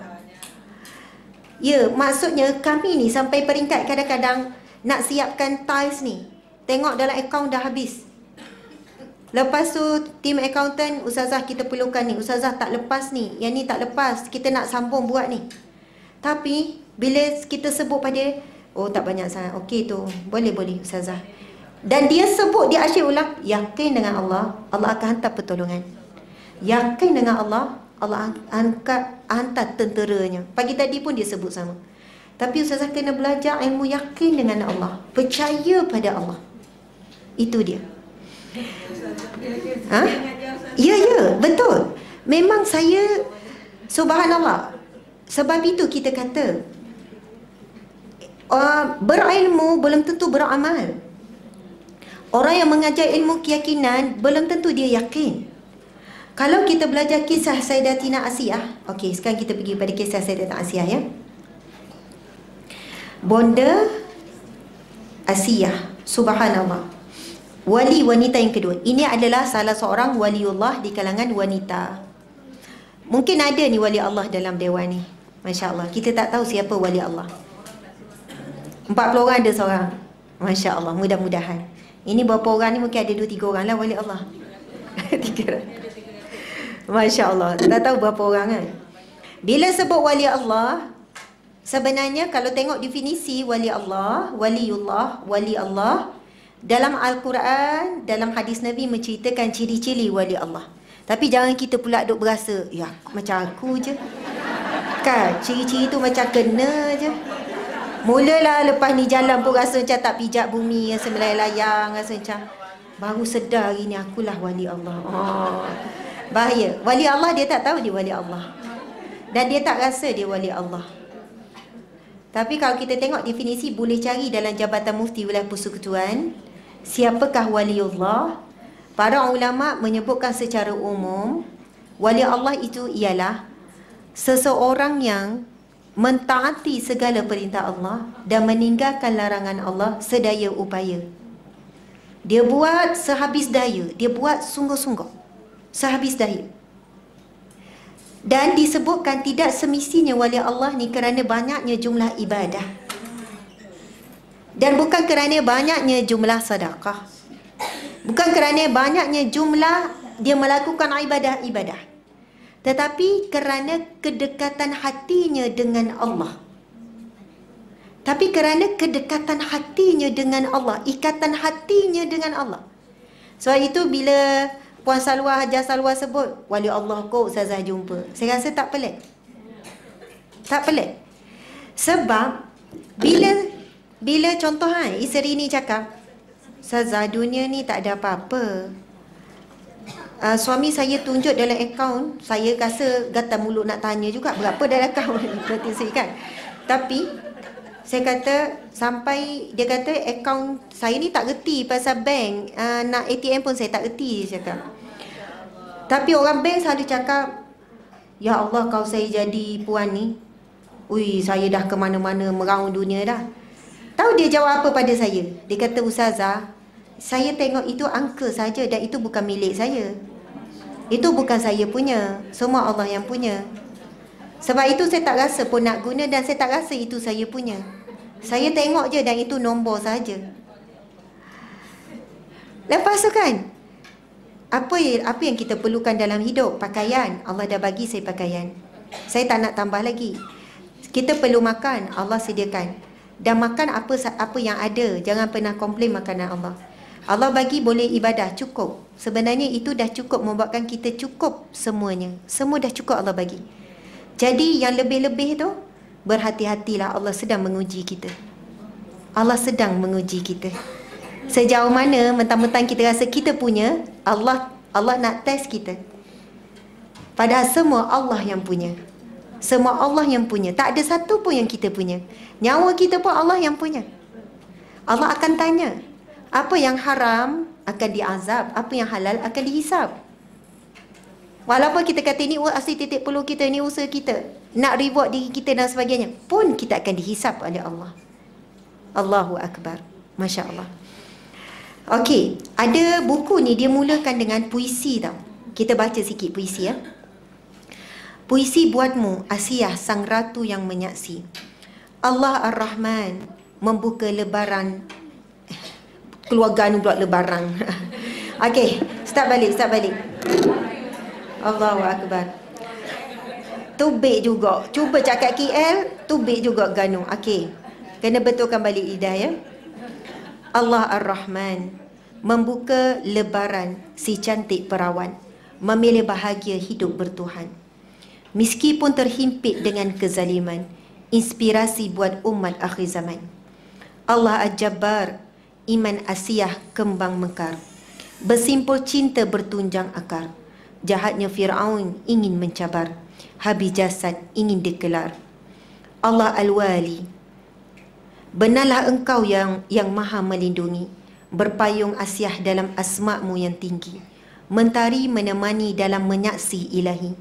Ya maksudnya kami ni sampai peringkat kadang-kadang Nak siapkan tiles ni Tengok dalam akaun dah habis Lepas tu tim accountant Ustazah kita perlukan ni Ustazah tak lepas ni Yang ni tak lepas Kita nak sambung buat ni Tapi bila kita sebut pada dia Oh tak banyak sangat. Okey tu. Boleh boleh ustazah. Dan dia sebut dia asyik ulang yakin dengan Allah, Allah akan hantar pertolongan. Yakin dengan Allah, Allah akan hantar tenteranya. Pagi tadi pun dia sebut sama. Tapi ustazah kena belajar ilmu yakin dengan Allah, percaya pada Allah. Itu dia. Ha? Ya ya, betul. Memang saya subhanallah. Sebab itu kita kata uh, berilmu belum tentu beramal. Orang yang mengajar ilmu keyakinan belum tentu dia yakin. Kalau kita belajar kisah Sayyidatina Asiah, okey sekarang kita pergi pada kisah Sayyidatina Asiah ya. Bonda Asiah, subhanallah. Wali wanita yang kedua. Ini adalah salah seorang waliullah di kalangan wanita. Mungkin ada ni wali Allah dalam dewan ni. Masya-Allah, kita tak tahu siapa wali Allah. 40 orang ada seorang. Masya Allah, mudah-mudahan. Ini berapa orang ni mungkin ada dua tiga orang lah wali Allah. Tiga orang, Masya Allah, tak tahu berapa orang kan. Bila sebut wali Allah, sebenarnya kalau tengok definisi wali Allah, waliullah, wali Allah, dalam Al-Quran, dalam hadis Nabi menceritakan ciri-ciri wali Allah. Tapi jangan kita pula duk berasa, ya macam aku je. Kan, ciri-ciri tu macam kena je. Mulalah lepas ni jalan pun rasa macam tak pijak bumi, rasa melayang-layang, rasa macam baru sedar hari ni akulah wali Allah. Oh. Bahaya. Wali Allah dia tak tahu dia wali Allah. Dan dia tak rasa dia wali Allah. Tapi kalau kita tengok definisi boleh cari dalam Jabatan Mufti Wilayah Persekutuan, siapakah wali Allah? Para ulama menyebutkan secara umum, wali Allah itu ialah seseorang yang mentaati segala perintah Allah dan meninggalkan larangan Allah sedaya upaya. Dia buat sehabis daya, dia buat sungguh-sungguh. Sehabis daya. Dan disebutkan tidak semisinya wali Allah ni kerana banyaknya jumlah ibadah. Dan bukan kerana banyaknya jumlah sedekah. Bukan kerana banyaknya jumlah dia melakukan ibadah-ibadah tetapi kerana kedekatan hatinya dengan Allah. Tapi kerana kedekatan hatinya dengan Allah, ikatan hatinya dengan Allah. Sebab itu bila Puan Salwa, Hajar Salwa sebut, Wali Allah kau Ustazah jumpa. Saya rasa tak pelik. Tak pelik. Sebab bila bila contoh kan, isteri ni cakap, Ustazah dunia ni tak ada apa-apa uh, suami saya tunjuk dalam akaun, saya rasa gatal mulut nak tanya juga berapa dalam akaun berarti saya kan. Tapi saya kata sampai dia kata akaun saya ni tak reti pasal bank uh, nak ATM pun saya tak reti dia cakap. Tapi orang bank selalu cakap Ya Allah kau saya jadi puan ni Ui saya dah ke mana-mana meraung dunia dah Tahu dia jawab apa pada saya? Dia kata Ustazah Saya tengok itu angka saja dan itu bukan milik saya itu bukan saya punya Semua Allah yang punya Sebab itu saya tak rasa pun nak guna Dan saya tak rasa itu saya punya Saya tengok je dan itu nombor saja. Lepas tu kan apa apa yang kita perlukan dalam hidup? Pakaian. Allah dah bagi saya pakaian. Saya tak nak tambah lagi. Kita perlu makan. Allah sediakan. Dan makan apa apa yang ada. Jangan pernah komplain makanan Allah. Allah bagi boleh ibadah cukup. Sebenarnya itu dah cukup membuatkan kita cukup semuanya. Semua dah cukup Allah bagi. Jadi yang lebih-lebih tu berhati-hatilah Allah sedang menguji kita. Allah sedang menguji kita. Sejauh mana mentang-mentang kita rasa kita punya, Allah Allah nak test kita. Padahal semua Allah yang punya. Semua Allah yang punya. Tak ada satu pun yang kita punya. Nyawa kita pun Allah yang punya. Allah akan tanya, apa yang haram akan diazab, apa yang halal akan dihisap. Walaupun kita kata ini asli titik puluh kita, ni, usaha kita. Nak reward diri kita dan sebagainya. Pun kita akan dihisap oleh Allah. Allahu Akbar. Masya Allah. Okey, ada buku ni dia mulakan dengan puisi tau. Kita baca sikit puisi ya. Puisi buatmu, Asiyah sang ratu yang menyaksi. Allah Ar-Rahman membuka lebaran keluarga ni pula lebarang. Okey, start balik, start balik. Allahu akbar. Tubik juga. Cuba cakap KL, tubik juga Ganu. Okey. Kena betulkan balik lidah ya. Allah Ar-Rahman membuka lebaran si cantik perawan memilih bahagia hidup bertuhan. Meskipun terhimpit dengan kezaliman, inspirasi buat umat akhir zaman. Allah Al-Jabbar iman asiyah kembang mekar. Bersimpul cinta bertunjang akar. Jahatnya Fir'aun ingin mencabar. habis jasad ingin dikelar. Allah Al-Wali. Benarlah engkau yang yang maha melindungi. Berpayung asiyah dalam asma'mu yang tinggi. Mentari menemani dalam menyaksi ilahi.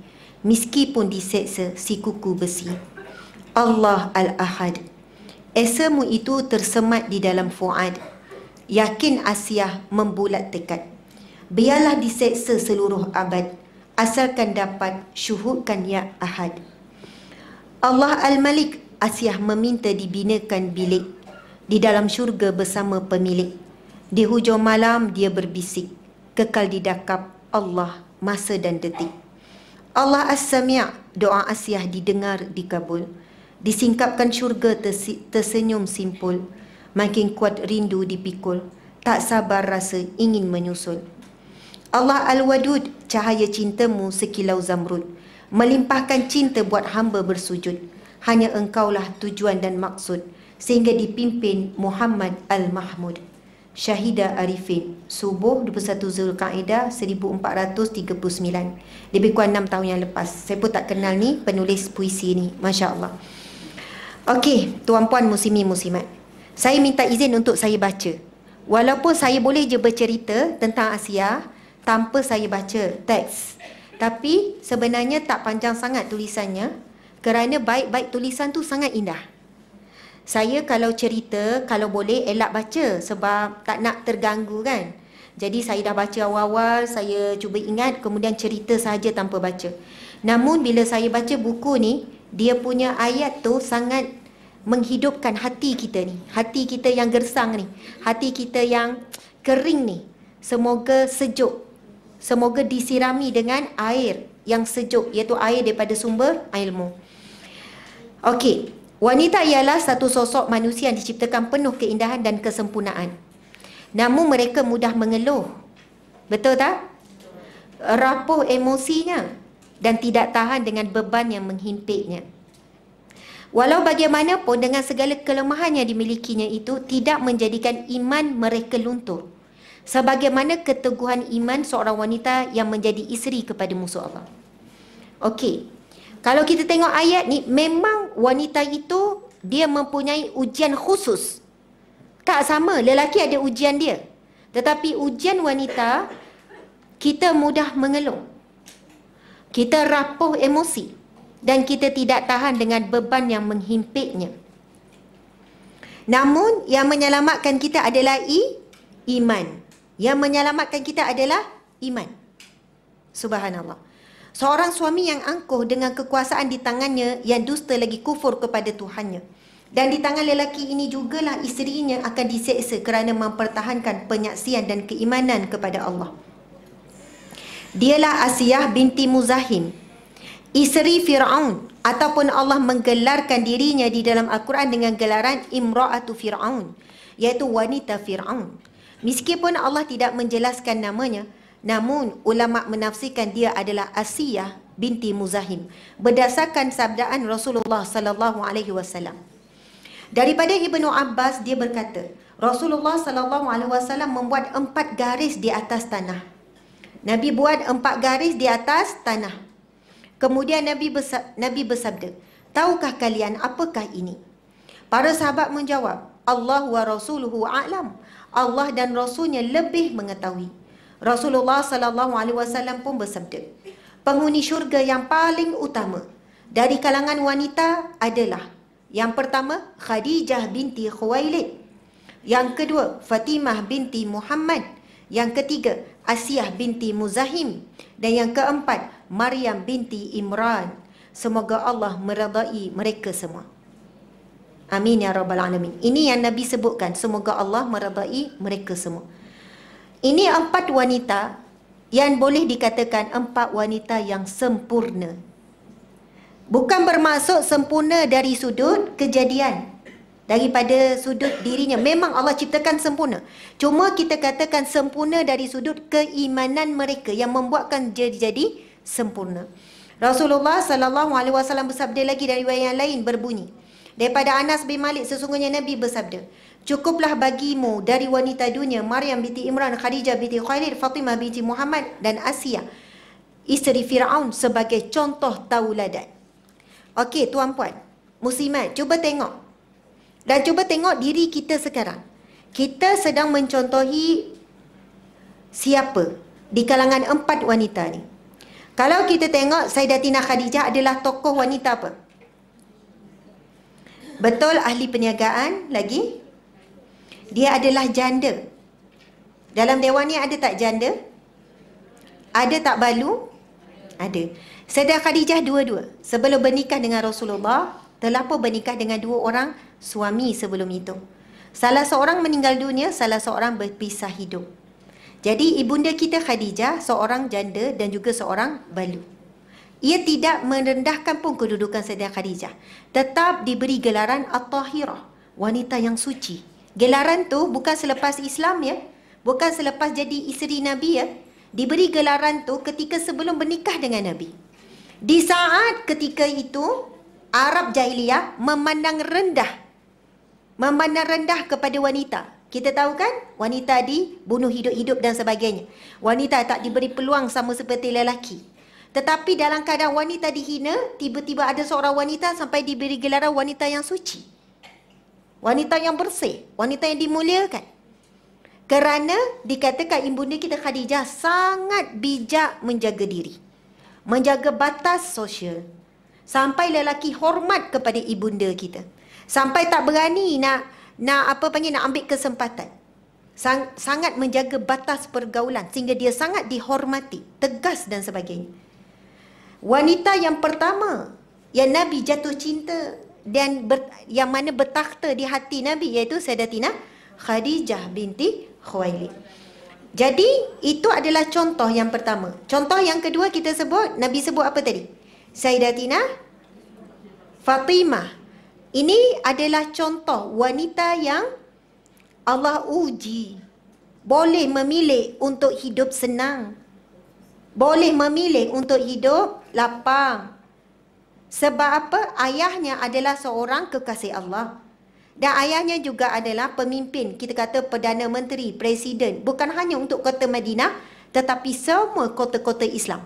Meskipun diseksa si kuku besi. Allah Al-Ahad. Esamu itu tersemat di dalam fuad. Yakin Asiah membulat tekad. Biarlah diseksa seluruh abad. Asalkan dapat syuhudkan ya ahad. Allah Al-Malik Asiah meminta dibinakan bilik. Di dalam syurga bersama pemilik. Di hujung malam dia berbisik. Kekal didakap Allah masa dan detik. Allah as Samiak doa Asiah didengar dikabul. Disingkapkan syurga tersenyum simpul makin kuat rindu dipikul, tak sabar rasa ingin menyusul. Allah Al-Wadud, cahaya cintamu sekilau zamrud, melimpahkan cinta buat hamba bersujud. Hanya engkaulah tujuan dan maksud, sehingga dipimpin Muhammad Al-Mahmud. Syahida Arifin, Subuh 21 Zulkaidah 1439. Lebih kurang 6 tahun yang lepas. Saya pun tak kenal ni penulis puisi ni. Masya Allah. Okey, tuan-puan muslimi muslimat saya minta izin untuk saya baca. Walaupun saya boleh je bercerita tentang Asia tanpa saya baca teks. Tapi sebenarnya tak panjang sangat tulisannya kerana baik-baik tulisan tu sangat indah. Saya kalau cerita, kalau boleh elak baca sebab tak nak terganggu kan. Jadi saya dah baca awal-awal, saya cuba ingat kemudian cerita saja tanpa baca. Namun bila saya baca buku ni, dia punya ayat tu sangat menghidupkan hati kita ni, hati kita yang gersang ni, hati kita yang kering ni. Semoga sejuk. Semoga disirami dengan air yang sejuk iaitu air daripada sumber ilmu. Okey, wanita ialah satu sosok manusia yang diciptakan penuh keindahan dan kesempurnaan. Namun mereka mudah mengeluh. Betul tak? Rapuh emosinya dan tidak tahan dengan beban yang menghimpitnya. Walau bagaimanapun dengan segala kelemahan yang dimilikinya itu tidak menjadikan iman mereka luntur. Sebagaimana keteguhan iman seorang wanita yang menjadi isteri kepada musuh Allah. Okey. Kalau kita tengok ayat ni memang wanita itu dia mempunyai ujian khusus. Tak sama lelaki ada ujian dia. Tetapi ujian wanita kita mudah mengeluh. Kita rapuh emosi dan kita tidak tahan dengan beban yang menghimpitnya. Namun yang menyelamatkan kita adalah i, iman. Yang menyelamatkan kita adalah iman. Subhanallah. Seorang suami yang angkuh dengan kekuasaan di tangannya yang dusta lagi kufur kepada Tuhannya. Dan di tangan lelaki ini jugalah isterinya akan diseksa kerana mempertahankan penyaksian dan keimanan kepada Allah. Dialah Asiyah binti Muzahim isteri Firaun ataupun Allah menggelarkan dirinya di dalam Al-Quran dengan gelaran Imra'atu Firaun iaitu wanita Firaun. Meskipun Allah tidak menjelaskan namanya, namun ulama menafsikan dia adalah Asiyah binti Muzahim berdasarkan sabdaan Rasulullah sallallahu alaihi wasallam. Daripada Ibnu Abbas dia berkata, Rasulullah sallallahu alaihi wasallam membuat empat garis di atas tanah. Nabi buat empat garis di atas tanah. Kemudian Nabi Nabi bersabda, "Tahukah kalian apakah ini?" Para sahabat menjawab, "Allah wa rasuluhu a'lam." Allah dan rasulnya lebih mengetahui. Rasulullah sallallahu alaihi wasallam pun bersabda, "Penghuni syurga yang paling utama dari kalangan wanita adalah yang pertama Khadijah binti Khuwailid, yang kedua Fatimah binti Muhammad, yang ketiga Asiyah binti Muzahim dan yang keempat Maryam binti Imran. Semoga Allah meradai mereka semua. Amin ya rabbal alamin. Ini yang Nabi sebutkan, semoga Allah meradai mereka semua. Ini empat wanita yang boleh dikatakan empat wanita yang sempurna. Bukan bermaksud sempurna dari sudut kejadian daripada sudut dirinya memang Allah ciptakan sempurna cuma kita katakan sempurna dari sudut keimanan mereka yang membuatkan jadi, -jadi sempurna. Rasulullah sallallahu alaihi wasallam bersabda lagi dari riwayat yang lain berbunyi daripada Anas bin Malik sesungguhnya Nabi bersabda Cukuplah bagimu dari wanita dunia Maryam binti Imran, Khadijah binti Khalid, Fatimah binti Muhammad dan Asia isteri Firaun sebagai contoh tauladan. Okey tuan puan, muslimat cuba tengok dan cuba tengok diri kita sekarang. Kita sedang mencontohi siapa di kalangan empat wanita ni. Kalau kita tengok Sayyidatina Khadijah adalah tokoh wanita apa? Betul ahli perniagaan lagi? Dia adalah janda. Dalam dewan ni ada tak janda? Ada tak balu? Ada. Saidah Khadijah dua-dua. Sebelum bernikah dengan Rasulullah, telah pun bernikah dengan dua orang suami sebelum itu. Salah seorang meninggal dunia, salah seorang berpisah hidup. Jadi ibunda kita Khadijah seorang janda dan juga seorang balu. Ia tidak merendahkan pun kedudukan Sayyidah Khadijah. Tetap diberi gelaran At-Tahirah, wanita yang suci. Gelaran tu bukan selepas Islam ya. Bukan selepas jadi isteri Nabi ya. Diberi gelaran tu ketika sebelum bernikah dengan Nabi. Di saat ketika itu Arab jahiliah memandang rendah memandang rendah kepada wanita kita tahu kan wanita dibunuh hidup-hidup dan sebagainya. Wanita tak diberi peluang sama seperti lelaki. Tetapi dalam keadaan wanita dihina, tiba-tiba ada seorang wanita sampai diberi gelaran wanita yang suci. Wanita yang bersih, wanita yang dimuliakan. Kerana dikatakan ibunda kita Khadijah sangat bijak menjaga diri. Menjaga batas sosial. Sampai lelaki hormat kepada ibunda kita. Sampai tak berani nak nak apa panggil nak ambil kesempatan Sang, sangat menjaga batas pergaulan sehingga dia sangat dihormati tegas dan sebagainya wanita yang pertama yang nabi jatuh cinta dan ber, yang mana bertakhta di hati nabi iaitu sayyidatina khadijah binti khuwailid jadi itu adalah contoh yang pertama contoh yang kedua kita sebut nabi sebut apa tadi sayyidatina fatimah ini adalah contoh wanita yang Allah uji. Boleh memilih untuk hidup senang. Boleh memilih untuk hidup lapang. Sebab apa? Ayahnya adalah seorang kekasih Allah. Dan ayahnya juga adalah pemimpin, kita kata Perdana Menteri, Presiden. Bukan hanya untuk kota Madinah, tetapi semua kota-kota Islam.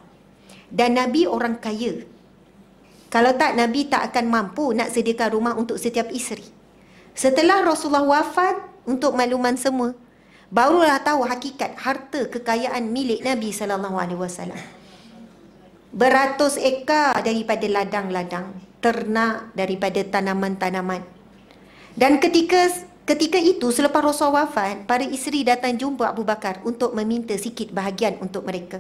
Dan Nabi orang kaya. Kalau tak, Nabi tak akan mampu nak sediakan rumah untuk setiap isteri. Setelah Rasulullah wafat, untuk makluman semua, barulah tahu hakikat harta kekayaan milik Nabi sallallahu alaihi wasallam. Beratus ekar daripada ladang-ladang, ternak daripada tanaman-tanaman. Dan ketika ketika itu selepas Rasul wafat, para isteri datang jumpa Abu Bakar untuk meminta sikit bahagian untuk mereka.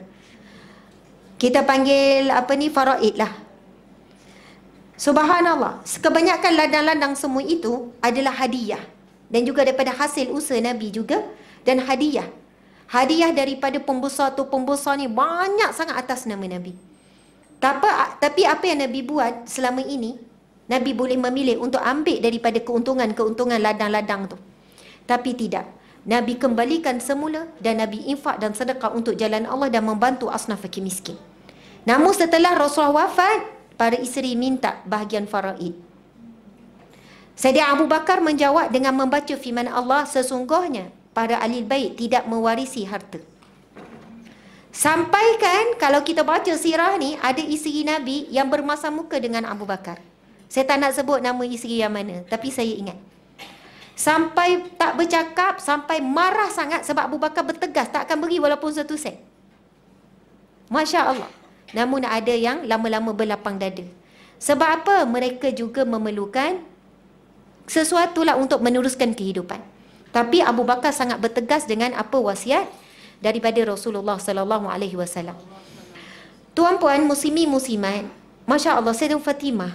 Kita panggil apa ni faraid lah Subhanallah, kebanyakan ladang-ladang semua itu adalah hadiah dan juga daripada hasil usaha Nabi juga dan hadiah. Hadiah daripada pembesar tu pembesar ni banyak sangat atas nama Nabi. Tapi tapi apa yang Nabi buat selama ini, Nabi boleh memilih untuk ambil daripada keuntungan-keuntungan ladang-ladang tu. Tapi tidak. Nabi kembalikan semula dan Nabi infak dan sedekah untuk jalan Allah dan membantu asnaf fakir miskin. Namun setelah Rasulullah wafat, para isteri minta bahagian faraid. Saidina Abu Bakar menjawab dengan membaca firman Allah sesungguhnya para ahli bait tidak mewarisi harta. Sampaikan kalau kita baca sirah ni ada isteri Nabi yang bermasam muka dengan Abu Bakar. Saya tak nak sebut nama isteri yang mana tapi saya ingat. Sampai tak bercakap, sampai marah sangat sebab Abu Bakar bertegas tak akan beri walaupun satu sen. Masya Allah namun ada yang lama-lama berlapang dada. Sebab apa? Mereka juga memerlukan sesuatu lah untuk meneruskan kehidupan. Tapi Abu Bakar sangat bertegas dengan apa wasiat daripada Rasulullah sallallahu alaihi wasallam. Tuan puan muslimi muslimat, masya-Allah saya Sayyidah Fatimah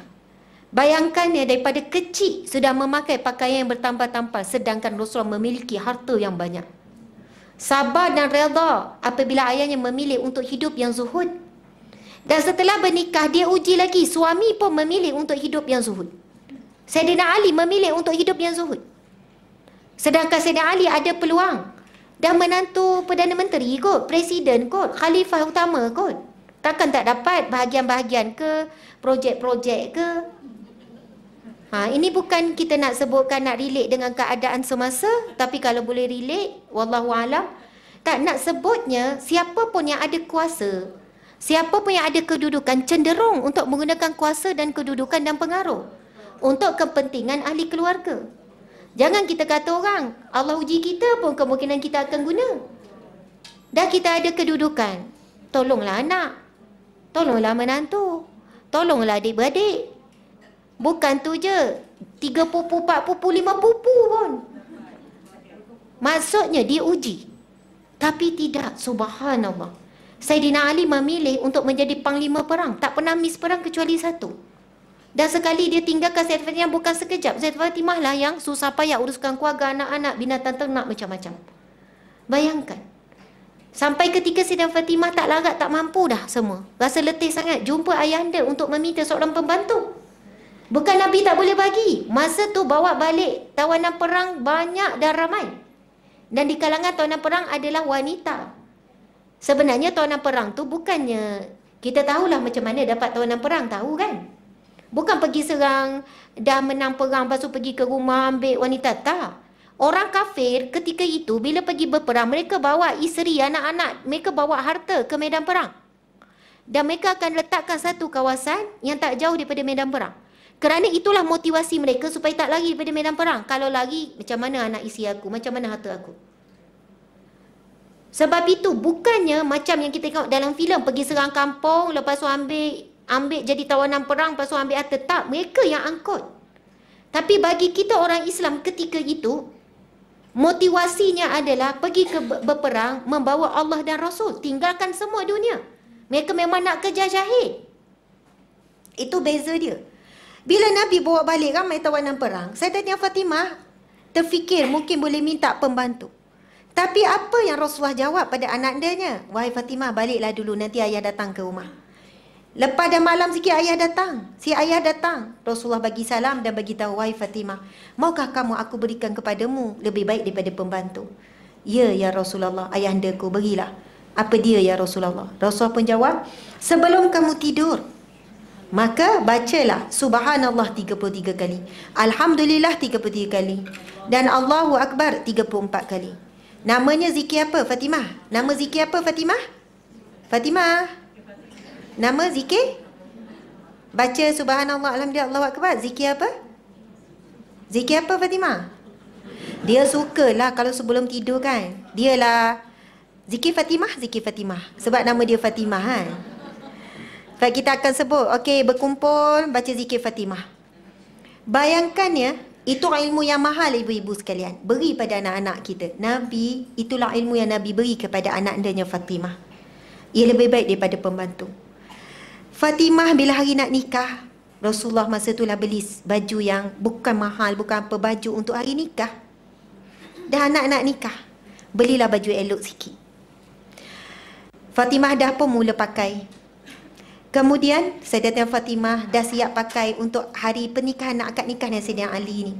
Bayangkan ya daripada kecil sudah memakai pakaian yang bertambah-tambah sedangkan Rasulullah memiliki harta yang banyak. Sabar dan redha apabila ayahnya memilih untuk hidup yang zuhud dan setelah bernikah, dia uji lagi. Suami pun memilih untuk hidup yang zuhud. Sayyidina Ali memilih untuk hidup yang zuhud. Sedangkan Sayyidina Ali ada peluang. Dah menantu Perdana Menteri kot, Presiden kot, Khalifah utama kot. Takkan tak dapat bahagian-bahagian ke, projek-projek ke. Ha, ini bukan kita nak sebutkan nak relate dengan keadaan semasa. Tapi kalau boleh relate, Wallahu'alam. Tak nak sebutnya siapa pun yang ada kuasa Siapa pun yang ada kedudukan cenderung untuk menggunakan kuasa dan kedudukan dan pengaruh untuk kepentingan ahli keluarga. Jangan kita kata orang, Allah uji kita pun kemungkinan kita akan guna. Dah kita ada kedudukan, tolonglah anak. Tolonglah menantu. Tolonglah adik-beradik. Bukan tu je. Tiga pupu, empat pupu, lima pupu pun. Maksudnya dia uji. Tapi tidak, subhanallah. Saidina Ali memilih untuk menjadi panglima perang. Tak pernah miss perang kecuali satu. Dan sekali dia tinggalkan Zaid Fatimah bukan sekejap. Zaid Fatimah lah yang susah payah uruskan keluarga, anak-anak, binatang ternak macam-macam. Bayangkan. Sampai ketika Sidang Fatimah tak larat, tak mampu dah semua. Rasa letih sangat. Jumpa ayah anda untuk meminta seorang pembantu. Bukan Nabi tak boleh bagi. Masa tu bawa balik tawanan perang banyak dan ramai. Dan di kalangan tawanan perang adalah wanita. Sebenarnya tawanan perang tu bukannya kita tahulah macam mana dapat tawanan perang, tahu kan? Bukan pergi serang, dah menang perang lepas tu pergi ke rumah ambil wanita, tak. Orang kafir ketika itu bila pergi berperang mereka bawa isteri, anak-anak, mereka bawa harta ke medan perang. Dan mereka akan letakkan satu kawasan yang tak jauh daripada medan perang. Kerana itulah motivasi mereka supaya tak lari daripada medan perang. Kalau lari macam mana anak isteri aku, macam mana harta aku? Sebab itu bukannya macam yang kita tengok dalam filem pergi serang kampung lepas tu ambil ambil jadi tawanan perang lepas tu ambil harta tak mereka yang angkut. Tapi bagi kita orang Islam ketika itu motivasinya adalah pergi ke berperang membawa Allah dan Rasul tinggalkan semua dunia. Mereka memang nak kejar jahit. Itu beza dia. Bila Nabi bawa balik ramai tawanan perang, saya tanya Fatimah, terfikir mungkin boleh minta pembantu. Tapi apa yang Rasulullah jawab pada anak dianya? Wahai Fatimah, baliklah dulu nanti ayah datang ke rumah. Lepas dah malam sikit ayah datang. Si ayah datang. Rasulullah bagi salam dan bagi tahu wahai Fatimah, maukah kamu aku berikan kepadamu lebih baik daripada pembantu? Ya ya Rasulullah, ayah andaku berilah. Apa dia ya Rasulullah? Rasul pun jawab, sebelum kamu tidur Maka bacalah Subhanallah 33 kali Alhamdulillah 33 kali Dan Allahu Akbar 34 kali Namanya Zikir apa Fatimah? Nama Zikir apa Fatimah? Fatimah? Nama Zikir? Baca Subhanallah Alhamdulillah Allah Akbar Zikir apa? Zikir apa Fatimah? Dia sukalah kalau sebelum tidur kan Dia lah Zikir Fatimah? Zikir Fatimah Sebab nama dia Fatimah kan Baik kita akan sebut Okey berkumpul baca Zikir Fatimah Bayangkan ya Itulah ilmu yang mahal ibu-ibu sekalian. Beri pada anak-anak kita. Nabi, itulah ilmu yang Nabi beri kepada anak andanya Fatimah. Ia lebih baik daripada pembantu. Fatimah bila hari nak nikah, Rasulullah masa itulah beli baju yang bukan mahal, bukan apa baju untuk hari nikah. Dah anak nak nikah, belilah baju elok sikit. Fatimah dah pun mula pakai Kemudian Sayyidatina Fatimah dah siap pakai untuk hari pernikahan nak akad nikah dengan Sayyidina Ali ni.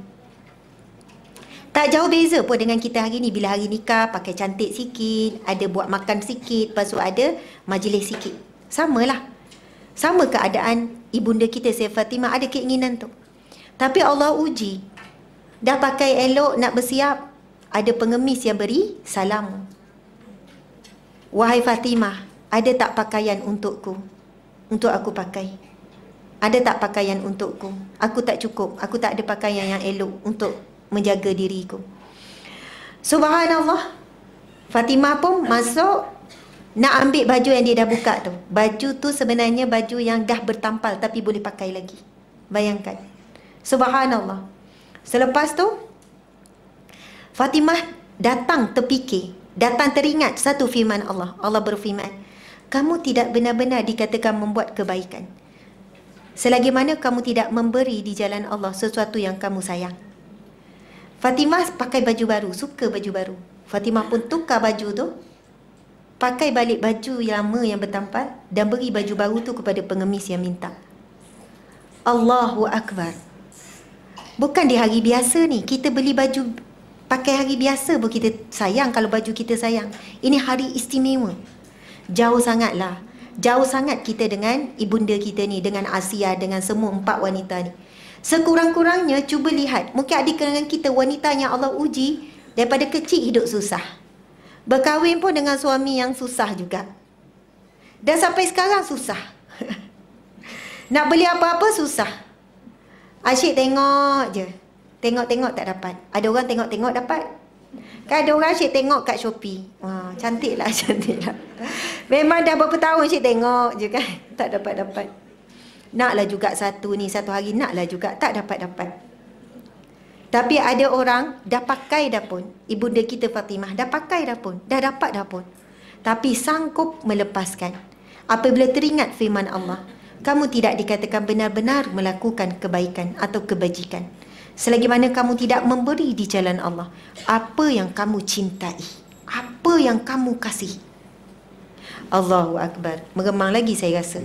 Tak jauh beza pun dengan kita hari ni bila hari nikah pakai cantik sikit, ada buat makan sikit, lepas tu ada majlis sikit. sama lah. Sama keadaan ibunda kita Sayyidah Fatimah ada keinginan tu. Tapi Allah uji. Dah pakai elok nak bersiap, ada pengemis yang beri salam. Wahai Fatimah, ada tak pakaian untukku? untuk aku pakai. Ada tak pakaian untukku? Aku tak cukup. Aku tak ada pakaian yang elok untuk menjaga diriku. Subhanallah. Fatimah pun masuk nak ambil baju yang dia dah buka tu. Baju tu sebenarnya baju yang dah bertampal tapi boleh pakai lagi. Bayangkan. Subhanallah. Selepas tu Fatimah datang terfikir, datang teringat satu firman Allah. Allah berfirman, kamu tidak benar-benar dikatakan membuat kebaikan. Selagi mana kamu tidak memberi di jalan Allah sesuatu yang kamu sayang. Fatimah pakai baju baru, suka baju baru. Fatimah pun tukar baju tu, pakai balik baju yang lama yang bertampal dan beri baju baru tu kepada pengemis yang minta. Allahu Akbar. Bukan di hari biasa ni, kita beli baju pakai hari biasa pun kita sayang kalau baju kita sayang. Ini hari istimewa jauh sangatlah jauh sangat kita dengan ibunda kita ni dengan Asia dengan semua empat wanita ni sekurang-kurangnya cuba lihat mungkin adik kenangan kita wanita yang Allah uji daripada kecil hidup susah berkahwin pun dengan suami yang susah juga dan sampai sekarang susah nak beli apa-apa susah asyik tengok je tengok-tengok tak dapat ada orang tengok-tengok dapat Kan ada orang Cik tengok kat Shopee. Wah, cantik lah, cantik lah. Memang dah berapa tahun Cik tengok je kan. Tak dapat-dapat. Naklah juga satu ni, satu hari naklah juga. Tak dapat-dapat. Tapi ada orang dah pakai dah pun. Ibunda kita Fatimah dah pakai dah pun. Dah dapat dah pun. Tapi sanggup melepaskan. Apabila teringat firman Allah. Kamu tidak dikatakan benar-benar melakukan kebaikan atau kebajikan selagi mana kamu tidak memberi di jalan Allah apa yang kamu cintai apa yang kamu kasih Allahu akbar meremang lagi saya rasa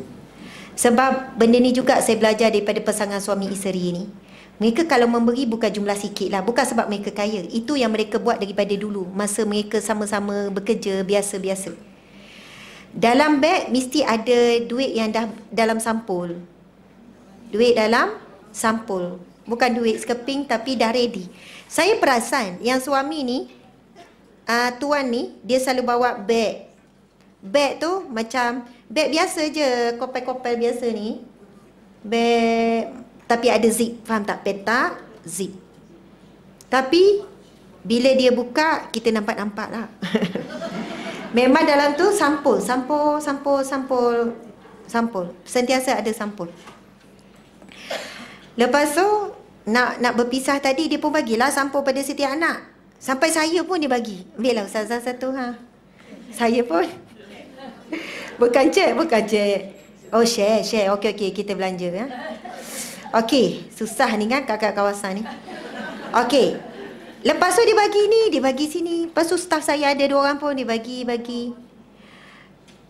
sebab benda ni juga saya belajar daripada pasangan suami isteri ini mereka kalau memberi bukan jumlah sikit lah Bukan sebab mereka kaya Itu yang mereka buat daripada dulu Masa mereka sama-sama bekerja biasa-biasa Dalam beg mesti ada duit yang dah dalam sampul Duit dalam sampul bukan duit sekeping tapi dah ready. Saya perasan yang suami ni uh, tuan ni dia selalu bawa beg. Beg tu macam beg biasa je, kopel-kopel biasa ni. Beg tapi ada zip, faham tak? Petak, zip. Tapi bila dia buka, kita nampak-nampak lah. Memang dalam tu sampul, sampul, sampul, sampul. Sampul. Sentiasa ada sampul. Lepas tu nak nak berpisah tadi dia pun bagilah sampo pada setiap anak. Sampai saya pun dia bagi. Ambillah ustazah satu ha. Saya pun. Bukan cek, bukan cek. Oh share, share. Okey okey kita belanja ya. Okey, susah ni kan kakak kawasan ni. Okey. Lepas tu dia bagi ni, dia bagi sini. Lepas tu staff saya ada dua orang pun dia bagi, bagi.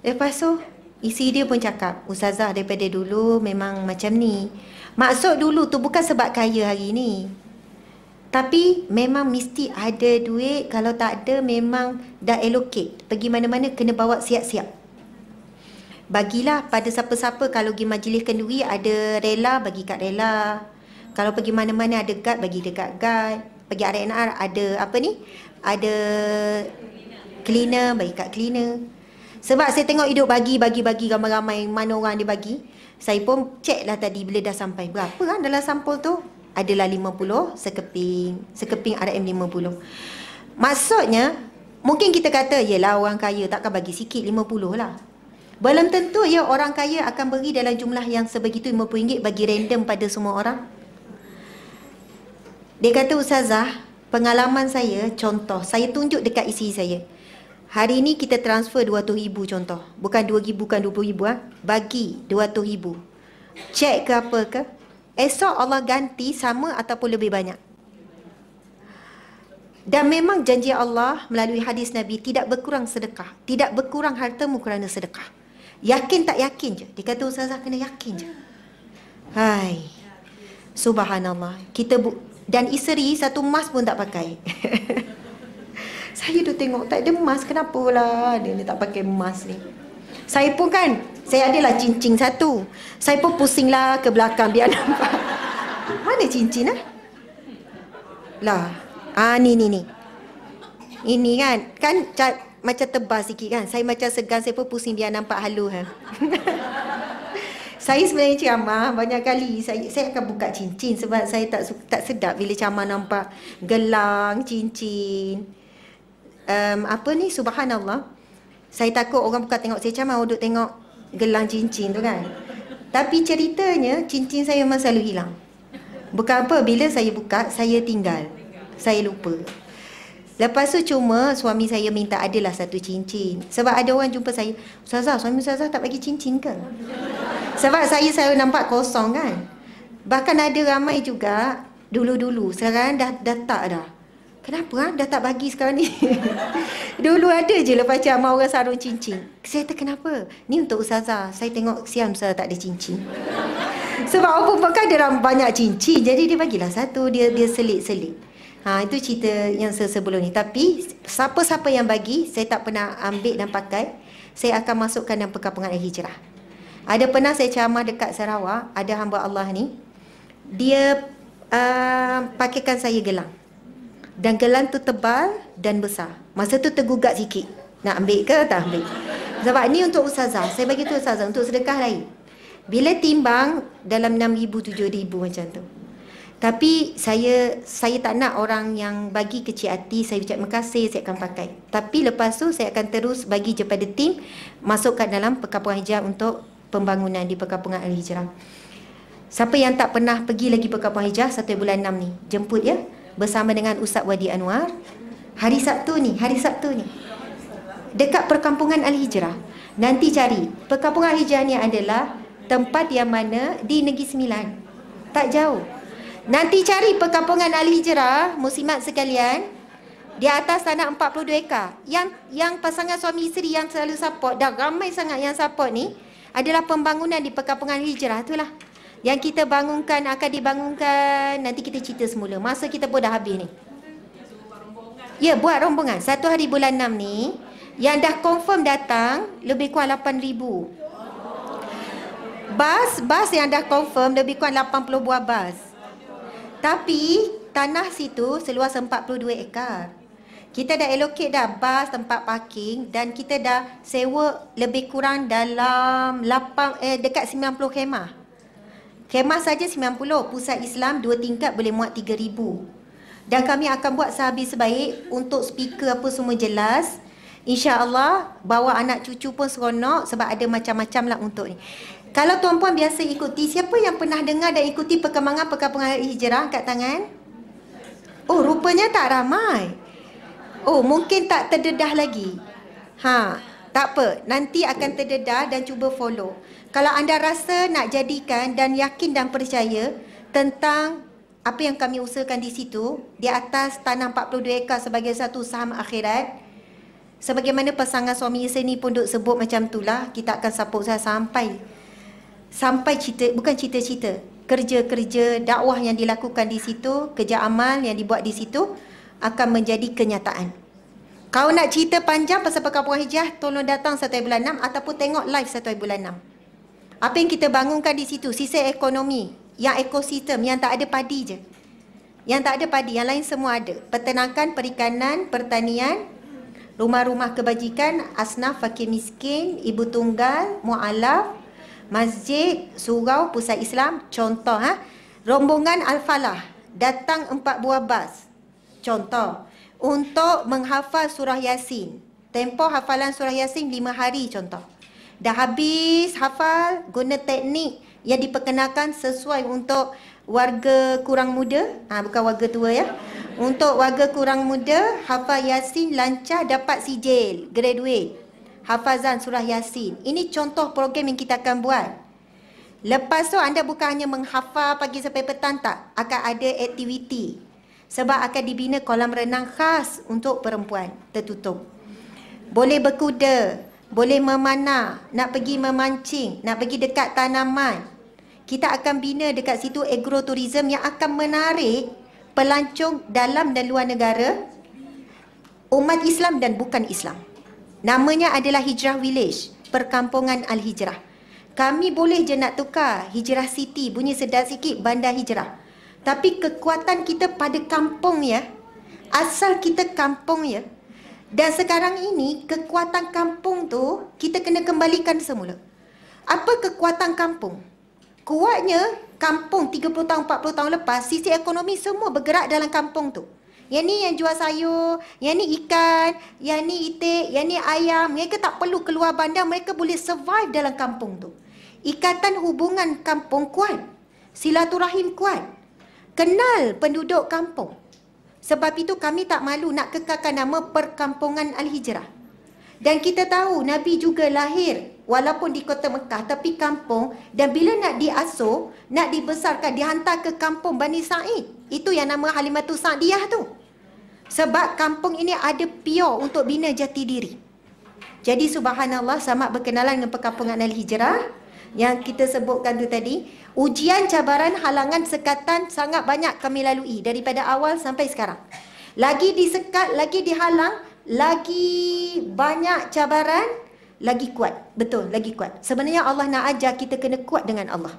Lepas tu isi dia pun cakap, Ustazah daripada dulu memang macam ni. Maksud dulu tu bukan sebab kaya hari ni. Tapi memang mesti ada duit. Kalau tak ada memang dah allocate. Pergi mana-mana kena bawa siap-siap. Bagilah pada siapa-siapa kalau pergi majlis kenduri ada rela bagi kat rela. Kalau pergi mana-mana ada guard bagi dekat guard. Pergi R&R ada apa ni? Ada cleaner bagi kat cleaner. Sebab saya tengok hidup bagi, bagi, bagi ramai-ramai mana orang dia bagi saya pun cek lah tadi bila dah sampai berapa kan dalam sampul tu adalah 50 sekeping sekeping RM50 maksudnya mungkin kita kata yelah orang kaya takkan bagi sikit 50 lah belum tentu ya orang kaya akan beri dalam jumlah yang sebegitu RM50 bagi random pada semua orang dia kata Ustazah pengalaman saya contoh saya tunjuk dekat isi saya Hari ini kita transfer RM200,000 contoh. Bukan RM2,000, bukan RM20,000. Ha? Ah. Bagi RM200,000. Cek ke apa ke? Esok Allah ganti sama ataupun lebih banyak. Dan memang janji Allah melalui hadis Nabi tidak berkurang sedekah. Tidak berkurang hartamu kerana sedekah. Yakin tak yakin je. Dia kata Ustazah kena yakin je. Hai. Subhanallah. Kita bu- dan isteri satu emas pun tak pakai. Saya tu tengok tak ada emas kenapa lah dia, dia tak pakai emas ni. Saya pun kan, saya ada lah cincin satu. Saya pun pusing lah ke belakang biar nampak. Mana cincin lah? Lah, ah, ni ni ni. Ini kan, kan ca- macam tebal sikit kan. Saya macam segan, saya pun pusing biar nampak halu. Ha? Ah. saya sebenarnya cama banyak kali saya saya akan buka cincin sebab saya tak tak sedap bila cama nampak gelang cincin um, apa ni subhanallah saya takut orang bukan tengok saya macam duduk tengok gelang cincin tu kan tapi ceritanya cincin saya memang selalu hilang bukan apa bila saya buka saya tinggal saya lupa Lepas tu cuma suami saya minta adalah satu cincin. Sebab ada orang jumpa saya, Ustazah, suami Ustazah tak bagi cincin ke? Sebab saya selalu nampak kosong kan? Bahkan ada ramai juga, dulu-dulu, sekarang dah, dah tak dah. Kenapa ha? dah tak bagi sekarang ni? Dulu ada je lepas macam orang sarung cincin. Saya kata kenapa? Ni untuk Ustazah. Saya tengok siam saya tak ada cincin. Sebab apa pun kan dalam banyak cincin. Jadi dia bagilah satu. Dia dia selit-selit. Ha, itu cerita yang sebelum ni. Tapi siapa-siapa yang bagi, saya tak pernah ambil dan pakai. Saya akan masukkan dalam perkampungan hijrah. Ada pernah saya ceramah dekat Sarawak. Ada hamba Allah ni. Dia uh, pakaikan saya gelang dan gelan tu tebal dan besar. Masa tu tergugat sikit. Nak ambil ke tak ambil? Sebab ni untuk usazah. Saya bagi tu usazah untuk sedekah lain. Bila timbang dalam 6000 7000 macam tu. Tapi saya saya tak nak orang yang bagi kecil hati saya ucap terima saya akan pakai. Tapi lepas tu saya akan terus bagi je pada tim masukkan dalam perkampungan hijrah untuk pembangunan di perkampungan al-hijrah. Siapa yang tak pernah pergi lagi perkampungan hijrah satu bulan enam ni, jemput ya bersama dengan Ustaz Wadi Anwar hari Sabtu ni, hari Sabtu ni. Dekat perkampungan Al-Hijrah. Nanti cari. Perkampungan Al-Hijrah ni adalah tempat yang mana di Negeri Sembilan. Tak jauh. Nanti cari perkampungan Al-Hijrah muslimat sekalian di atas tanah 42 ekar. Yang yang pasangan suami isteri yang selalu support dah ramai sangat yang support ni adalah pembangunan di perkampungan Hijrah itulah. Yang kita bangunkan akan dibangunkan Nanti kita cerita semula Masa kita pun dah habis ni Ya buat rombongan Satu hari bulan enam ni Yang dah confirm datang Lebih kurang 8,000 Bas, bas yang dah confirm Lebih kurang 80 buah bas Tapi tanah situ Seluas 42 ekar kita dah allocate dah bas tempat parking dan kita dah sewa lebih kurang dalam 8 eh dekat 90 khemah. Kemas saja 90, pusat Islam dua tingkat boleh muat 3000. Dan kami akan buat sehabis sebaik untuk speaker apa semua jelas. Insya Allah bawa anak cucu pun seronok sebab ada macam-macam lah untuk ni. Kalau tuan-puan biasa ikuti, siapa yang pernah dengar dan ikuti perkembangan-perkembangan hijrah kat tangan? Oh, rupanya tak ramai. Oh, mungkin tak terdedah lagi. Ha, tak apa. Nanti akan terdedah dan cuba follow. Kalau anda rasa nak jadikan dan yakin dan percaya tentang apa yang kami usahakan di situ, di atas tanam 42 ekar sebagai satu saham akhirat, sebagaimana pasangan suami isteri ni pun duk sebut macam itulah, kita akan support saya sampai sampai cita, bukan cita-cita, kerja-kerja dakwah yang dilakukan di situ, kerja amal yang dibuat di situ akan menjadi kenyataan. Kau nak cerita panjang pasal perkara hijrah, tolong datang satu bulan 6 ataupun tengok live satu bulan 6. Apa yang kita bangunkan di situ? Sisi ekonomi, yang ekosistem, yang tak ada padi je. Yang tak ada padi, yang lain semua ada. Peternakan, perikanan, pertanian, rumah-rumah kebajikan, asnaf, fakir miskin, ibu tunggal, mu'alaf, masjid, surau, pusat Islam. Contoh, ha? rombongan Al-Falah datang empat buah bas. Contoh, untuk menghafal surah Yasin. Tempoh hafalan surah Yasin lima hari contoh dah habis hafal guna teknik yang diperkenalkan sesuai untuk warga kurang muda ha, bukan warga tua ya untuk warga kurang muda hafal yasin lancar dapat sijil graduate hafazan surah yasin ini contoh program yang kita akan buat lepas tu anda bukan hanya menghafal pagi sampai petang tak akan ada aktiviti sebab akan dibina kolam renang khas untuk perempuan tertutup boleh berkuda boleh memana, nak pergi memancing, nak pergi dekat tanaman. Kita akan bina dekat situ agrotourism yang akan menarik pelancong dalam dan luar negara, umat Islam dan bukan Islam. Namanya adalah Hijrah Village, perkampungan Al-Hijrah. Kami boleh je nak tukar Hijrah City, bunyi sedar sikit, bandar Hijrah. Tapi kekuatan kita pada kampung ya, asal kita kampung ya, dan sekarang ini kekuatan kampung tu kita kena kembalikan semula. Apa kekuatan kampung? Kuatnya kampung 30 tahun 40 tahun lepas sisi ekonomi semua bergerak dalam kampung tu. Yang ni yang jual sayur, yang ni ikan, yang ni itik, yang ni ayam, mereka tak perlu keluar bandar, mereka boleh survive dalam kampung tu. Ikatan hubungan kampung kuat. Silaturahim kuat. Kenal penduduk kampung. Sebab itu kami tak malu nak kekalkan nama perkampungan Al-Hijrah. Dan kita tahu Nabi juga lahir walaupun di kota Mekah tapi kampung dan bila nak diasuh, nak dibesarkan, dihantar ke kampung Bani Sa'id. Itu yang nama Halimatu Sa'diyah tu. Sebab kampung ini ada pior untuk bina jati diri. Jadi subhanallah sama berkenalan dengan perkampungan Al-Hijrah yang kita sebutkan tu tadi ujian cabaran halangan sekatan sangat banyak kami lalui daripada awal sampai sekarang lagi disekat lagi dihalang lagi banyak cabaran lagi kuat betul lagi kuat sebenarnya Allah nak ajar kita kena kuat dengan Allah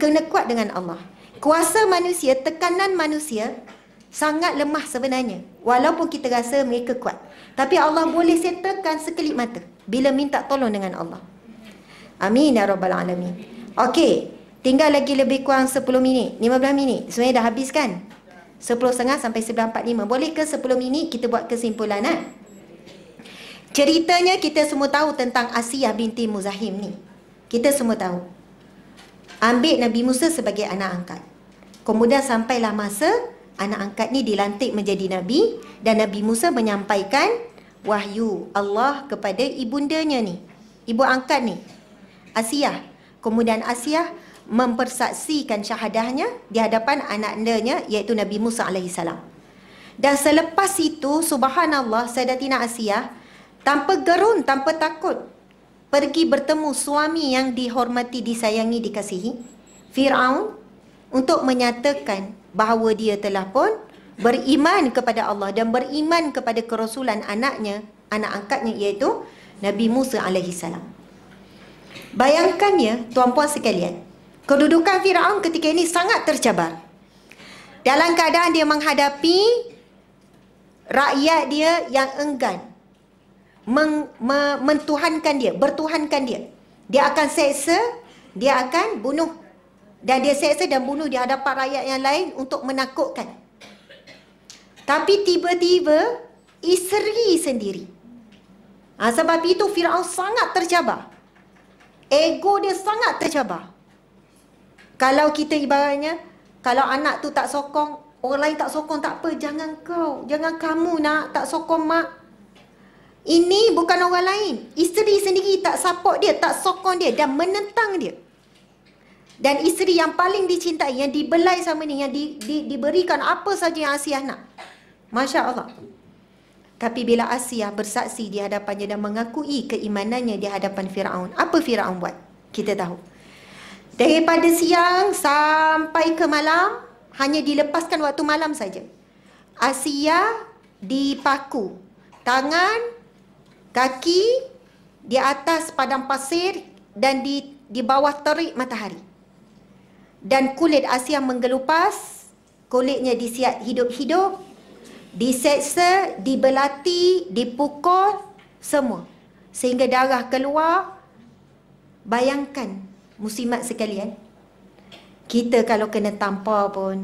kena kuat dengan Allah kuasa manusia tekanan manusia sangat lemah sebenarnya walaupun kita rasa mereka kuat tapi Allah boleh setelkan sekelip mata bila minta tolong dengan Allah Amin ya rabbal alamin. Okey, tinggal lagi lebih kurang 10 minit, 15 minit. Sebenarnya dah habis kan? 10.30 sampai 9.45. Boleh ke 10 minit kita buat kesimpulan ah? Ceritanya kita semua tahu tentang Asiya binti Muzahim ni. Kita semua tahu. Ambil Nabi Musa sebagai anak angkat. Kemudian sampailah masa anak angkat ni dilantik menjadi Nabi dan Nabi Musa menyampaikan wahyu Allah kepada ibundanya ni. Ibu angkat ni. Asiah. Kemudian Asiah mempersaksikan syahadahnya di hadapan anak-anaknya iaitu Nabi Musa AS. Dan selepas itu, subhanallah, Sayyidatina Asiah tanpa gerun, tanpa takut, pergi bertemu suami yang dihormati, disayangi, dikasihi, Fir'aun, untuk menyatakan bahawa dia telah pun beriman kepada Allah dan beriman kepada kerasulan anaknya, anak angkatnya iaitu Nabi Musa AS. Bayangkan ya, tuan-puan sekalian, kedudukan Firaun ketika ini sangat tercabar. Dalam keadaan dia menghadapi rakyat dia yang enggan meng, me, mentuhankan dia, bertuhankan dia. Dia akan seksa, dia akan bunuh. Dan dia seksa dan bunuh di hadapan rakyat yang lain untuk menakutkan. Tapi tiba-tiba isteri sendiri. Ha, sebab itu Firaun sangat tercabar ego dia sangat tercabar. Kalau kita ibaratnya, kalau anak tu tak sokong, orang lain tak sokong, tak apa. Jangan kau, jangan kamu nak tak sokong mak. Ini bukan orang lain. Isteri sendiri tak support dia, tak sokong dia dan menentang dia. Dan isteri yang paling dicintai, yang dibelai sama ni, yang di, di, diberikan apa saja yang asyik anak. Masya Allah. Tapi bila Asiyah bersaksi di hadapannya dan mengakui keimanannya di hadapan Firaun, apa Firaun buat? Kita tahu. Daripada siang sampai ke malam, hanya dilepaskan waktu malam saja. Asiyah dipaku. Tangan, kaki di atas padang pasir dan di di bawah terik matahari. Dan kulit Asiyah menggelupas, kulitnya disiat hidup-hidup diseksa, dibelati, dipukul, semua. Sehingga darah keluar. Bayangkan musimat sekalian. Kita kalau kena tampar pun.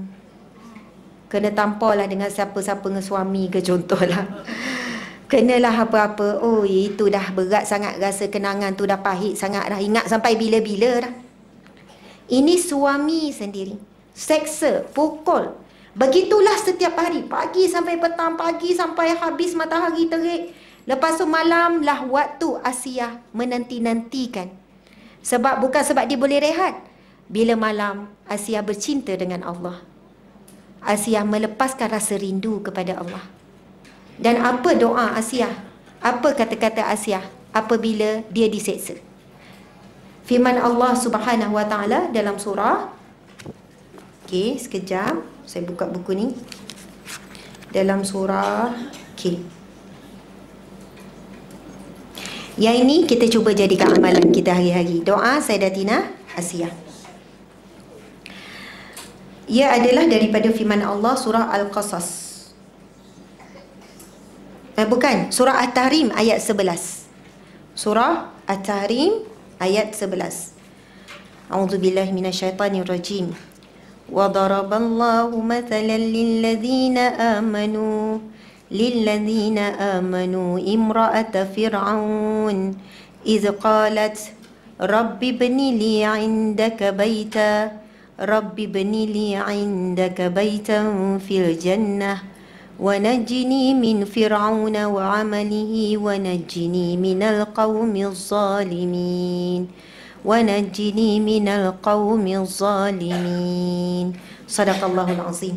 Kena lah dengan siapa-siapa dengan suami ke contohlah. Kenalah apa-apa. Oh, itu dah berat sangat rasa kenangan tu dah pahit sangat dah. Ingat sampai bila-bila dah. Ini suami sendiri. Seksa, pukul, Begitulah setiap hari. Pagi sampai petang, pagi sampai habis matahari terik. Lepas tu lah waktu Asia menanti-nantikan. Sebab bukan sebab dia boleh rehat. Bila malam Asia bercinta dengan Allah. Asia melepaskan rasa rindu kepada Allah. Dan apa doa Asia? Apa kata-kata Asia apabila dia diseksa? Firman Allah Subhanahu Wa Taala dalam surah Okey, sekejap saya buka buku ni dalam surah K. Okay. Yang ini kita cuba jadikan amalan kita hari-hari. Doa Sayyidatina Asia. Ia adalah daripada firman Allah surah Al-Qasas. Eh, bukan, surah At-Tahrim ayat 11. Surah At-Tahrim ayat 11. A'udzubillahiminasyaitanirrajim. rajim. وضرب الله مثلا للذين آمنوا للذين آمنوا امرأة فرعون إذ قالت رب ابن لي عندك بيتا رب ابن لي عندك بيتا في الجنة ونجني من فرعون وعمله ونجني من القوم الظالمين ونجني من القوم الظالمين صدق الله العظيم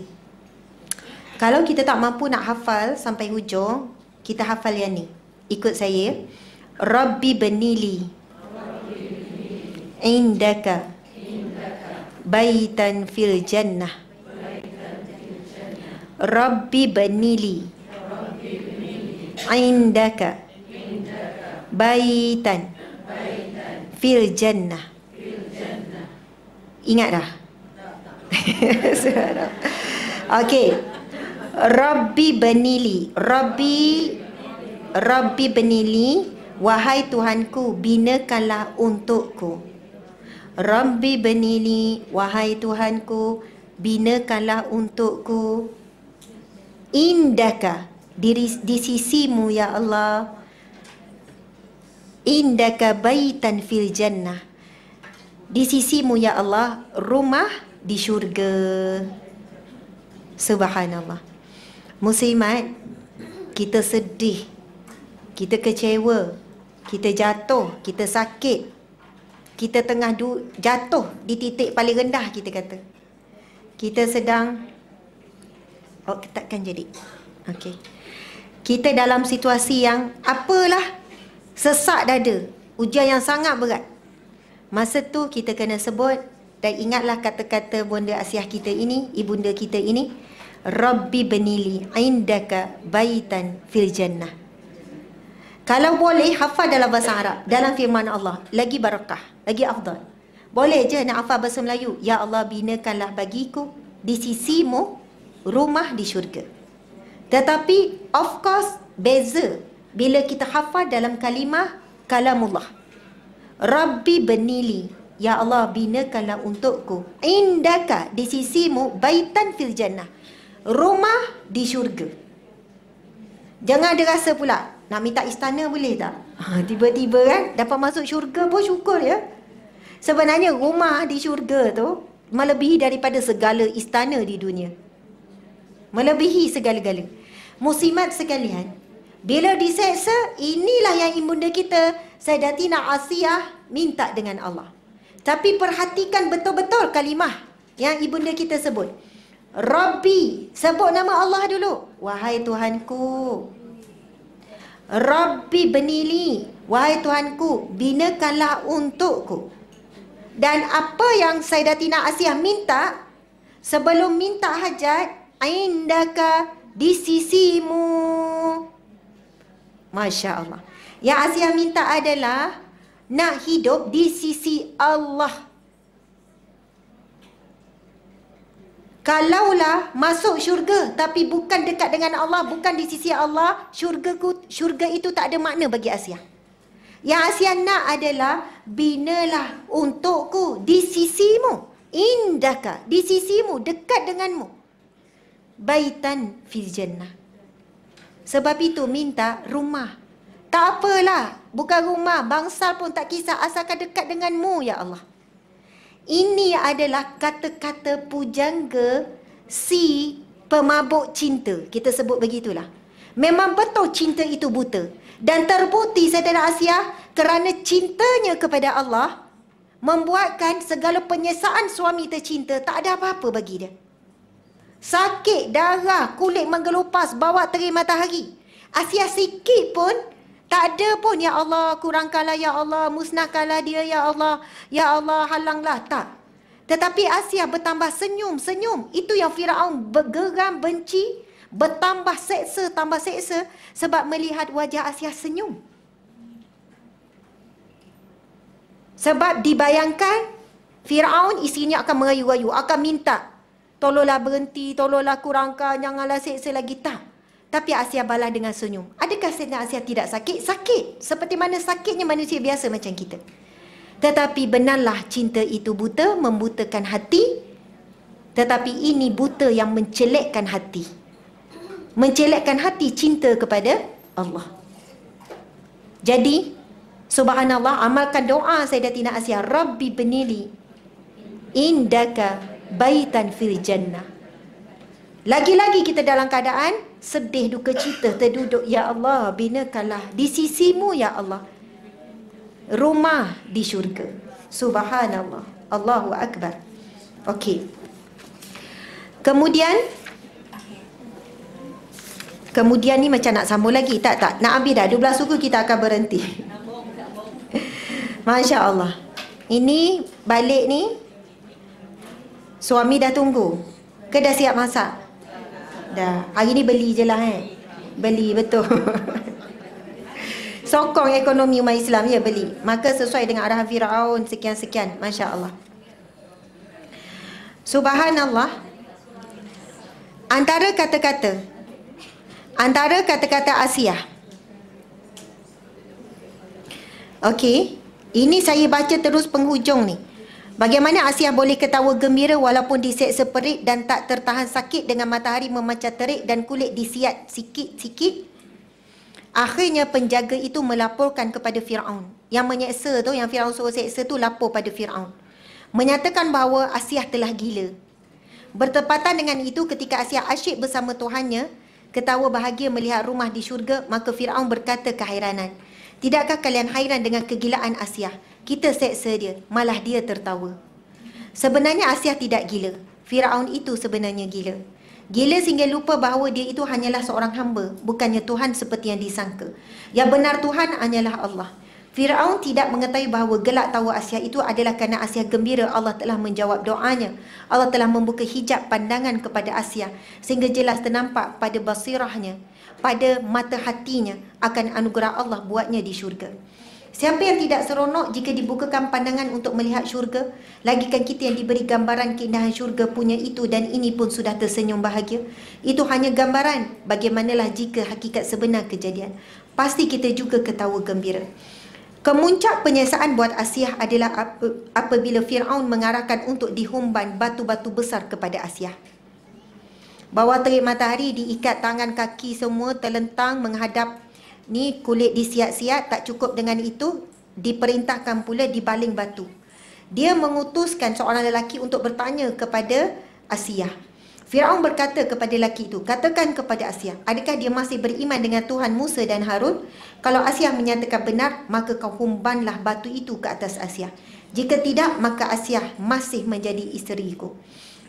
kalau kita tak mampu nak hafal sampai hujung kita hafal yang ni ikut saya Rabbi benili indaka baitan fil jannah Rabbi benili indaka baitan fil jannah. Ingat dah? Tak, Okey. Rabbi benili. Rabbi Rabbi benili, wahai Tuhanku, binakanlah untukku. Rabbi benili, wahai Tuhanku, binakanlah untukku. Indaka di, di sisimu ya Allah indaka baitan fil jannah di sisimu ya Allah rumah di syurga subhanallah muslimat kita sedih kita kecewa kita jatuh kita sakit kita tengah du- jatuh di titik paling rendah kita kata kita sedang oh takkan jadi okey kita dalam situasi yang apalah Sesak dada. Ujian yang sangat berat. Masa tu kita kena sebut dan ingatlah kata-kata bunda Asiah kita ini, ibunda kita ini. Rabbi benili indaka baitan fil jannah. Kalau boleh hafal dalam bahasa Arab, dalam firman Allah, lagi barakah, lagi afdal. Boleh je nak hafal bahasa Melayu. Ya Allah binakanlah bagiku di sisimu rumah di syurga. Tetapi of course beza bila kita hafal dalam kalimah kalamullah. Rabbi benili. Ya Allah binakanlah untukku. Indaka di sisimu baitan fil jannah. Rumah di syurga. Jangan ada rasa pula. Nak minta istana boleh tak? Ha, tiba-tiba kan dapat masuk syurga pun syukur ya. Sebenarnya rumah di syurga tu melebihi daripada segala istana di dunia. Melebihi segala-gala. Musimat sekalian, bila diseksa, inilah yang ibunda kita, Sayyidatina Asiyah, minta dengan Allah. Tapi perhatikan betul-betul kalimah yang ibunda kita sebut. Rabbi, sebut nama Allah dulu. Wahai Tuhanku. Rabbi benili, wahai Tuhanku, binakanlah untukku. Dan apa yang Sayyidatina Asiyah minta, sebelum minta hajat, indaka di sisimu. Masya Allah. Yang Asia minta adalah nak hidup di sisi Allah. Kalaulah masuk syurga tapi bukan dekat dengan Allah, bukan di sisi Allah, syurga, ku, syurga itu tak ada makna bagi Asia. Yang Asia nak adalah binalah untukku di sisimu. Indaka, di sisimu, dekat denganmu. Baitan fi jannah. Sebab itu minta rumah. Tak apalah, bukan rumah, bangsal pun tak kisah asalkan dekat denganmu ya Allah. Ini adalah kata-kata pujangga si pemabuk cinta. Kita sebut begitulah. Memang betul cinta itu buta. Dan terbukti Saidina Asia kerana cintanya kepada Allah membuatkan segala penyesaan suami tercinta tak ada apa-apa bagi dia. Sakit darah, kulit menggelupas, bawa teri matahari. Asia sikit pun tak ada pun ya Allah kurangkanlah ya Allah musnahkanlah dia ya Allah ya Allah halanglah tak tetapi Asia bertambah senyum senyum itu yang Firaun bergeram benci bertambah seksa tambah seksa sebab melihat wajah Asia senyum sebab dibayangkan Firaun isinya akan merayu-rayu akan minta tolonglah berhenti, tolonglah kurangkan, janganlah seksa lagi. Tak. Tapi Asia balas dengan senyum. Adakah sebenarnya Asia tidak sakit? Sakit. Seperti mana sakitnya manusia biasa macam kita. Tetapi benarlah cinta itu buta, membutakan hati. Tetapi ini buta yang mencelekkan hati. Mencelekkan hati cinta kepada Allah. Jadi, subhanallah, amalkan doa saya Sayyidatina Asia. Rabbi benili indaka baitan fil jannah. Lagi-lagi kita dalam keadaan sedih duka cita terduduk ya Allah binakanlah di sisimu ya Allah rumah di syurga. Subhanallah. Allahu akbar. Okey. Kemudian Kemudian ni macam nak sambung lagi Tak tak Nak ambil dah 12 suku kita akan berhenti Masya Allah Ini balik ni Suami dah tunggu ke dah siap masak? Dah. Hari ni beli je lah eh. Beli betul. Sokong ekonomi umat Islam ya beli. Maka sesuai dengan arah Firaun sekian-sekian. Masya Allah. Subhanallah. Antara kata-kata. Antara kata-kata Asia. Okey. Ini saya baca terus penghujung ni. Bagaimana Asia boleh ketawa gembira walaupun diseksa perik dan tak tertahan sakit dengan matahari memacat terik dan kulit disiat sikit-sikit? Akhirnya penjaga itu melaporkan kepada Firaun. Yang menyeksa tu, yang Firaun suruh seksa tu lapor pada Firaun. Menyatakan bahawa Asia telah gila. Bertepatan dengan itu ketika Asia asyik bersama Tuhannya, ketawa bahagia melihat rumah di syurga, maka Firaun berkata kehairanan. Tidakkah kalian hairan dengan kegilaan Asia? Asia. Kita seksa dia, malah dia tertawa. Sebenarnya Asiah tidak gila. Firaun itu sebenarnya gila. Gila sehingga lupa bahawa dia itu hanyalah seorang hamba, bukannya Tuhan seperti yang disangka. Yang benar Tuhan hanyalah Allah. Firaun tidak mengetahui bahawa gelak tawa Asia itu adalah kerana Asia gembira Allah telah menjawab doanya. Allah telah membuka hijab pandangan kepada Asia sehingga jelas ternampak pada basirahnya, pada mata hatinya akan anugerah Allah buatnya di syurga. Siapa yang tidak seronok jika dibukakan pandangan untuk melihat syurga? Lagikan kita yang diberi gambaran keindahan syurga punya itu dan ini pun sudah tersenyum bahagia. Itu hanya gambaran bagaimanalah jika hakikat sebenar kejadian. Pasti kita juga ketawa gembira. Kemuncak penyiasaan buat Asiah adalah apabila Fir'aun mengarahkan untuk dihumban batu-batu besar kepada Asiah. Bawah terik matahari diikat tangan kaki semua terlentang menghadap ni kulit disiat-siat tak cukup dengan itu diperintahkan pula dibaling batu dia mengutuskan seorang lelaki untuk bertanya kepada Asia Firaun berkata kepada lelaki itu katakan kepada Asia adakah dia masih beriman dengan Tuhan Musa dan Harun kalau Asia menyatakan benar maka kau humbanlah batu itu ke atas Asia jika tidak maka Asia masih menjadi isteriku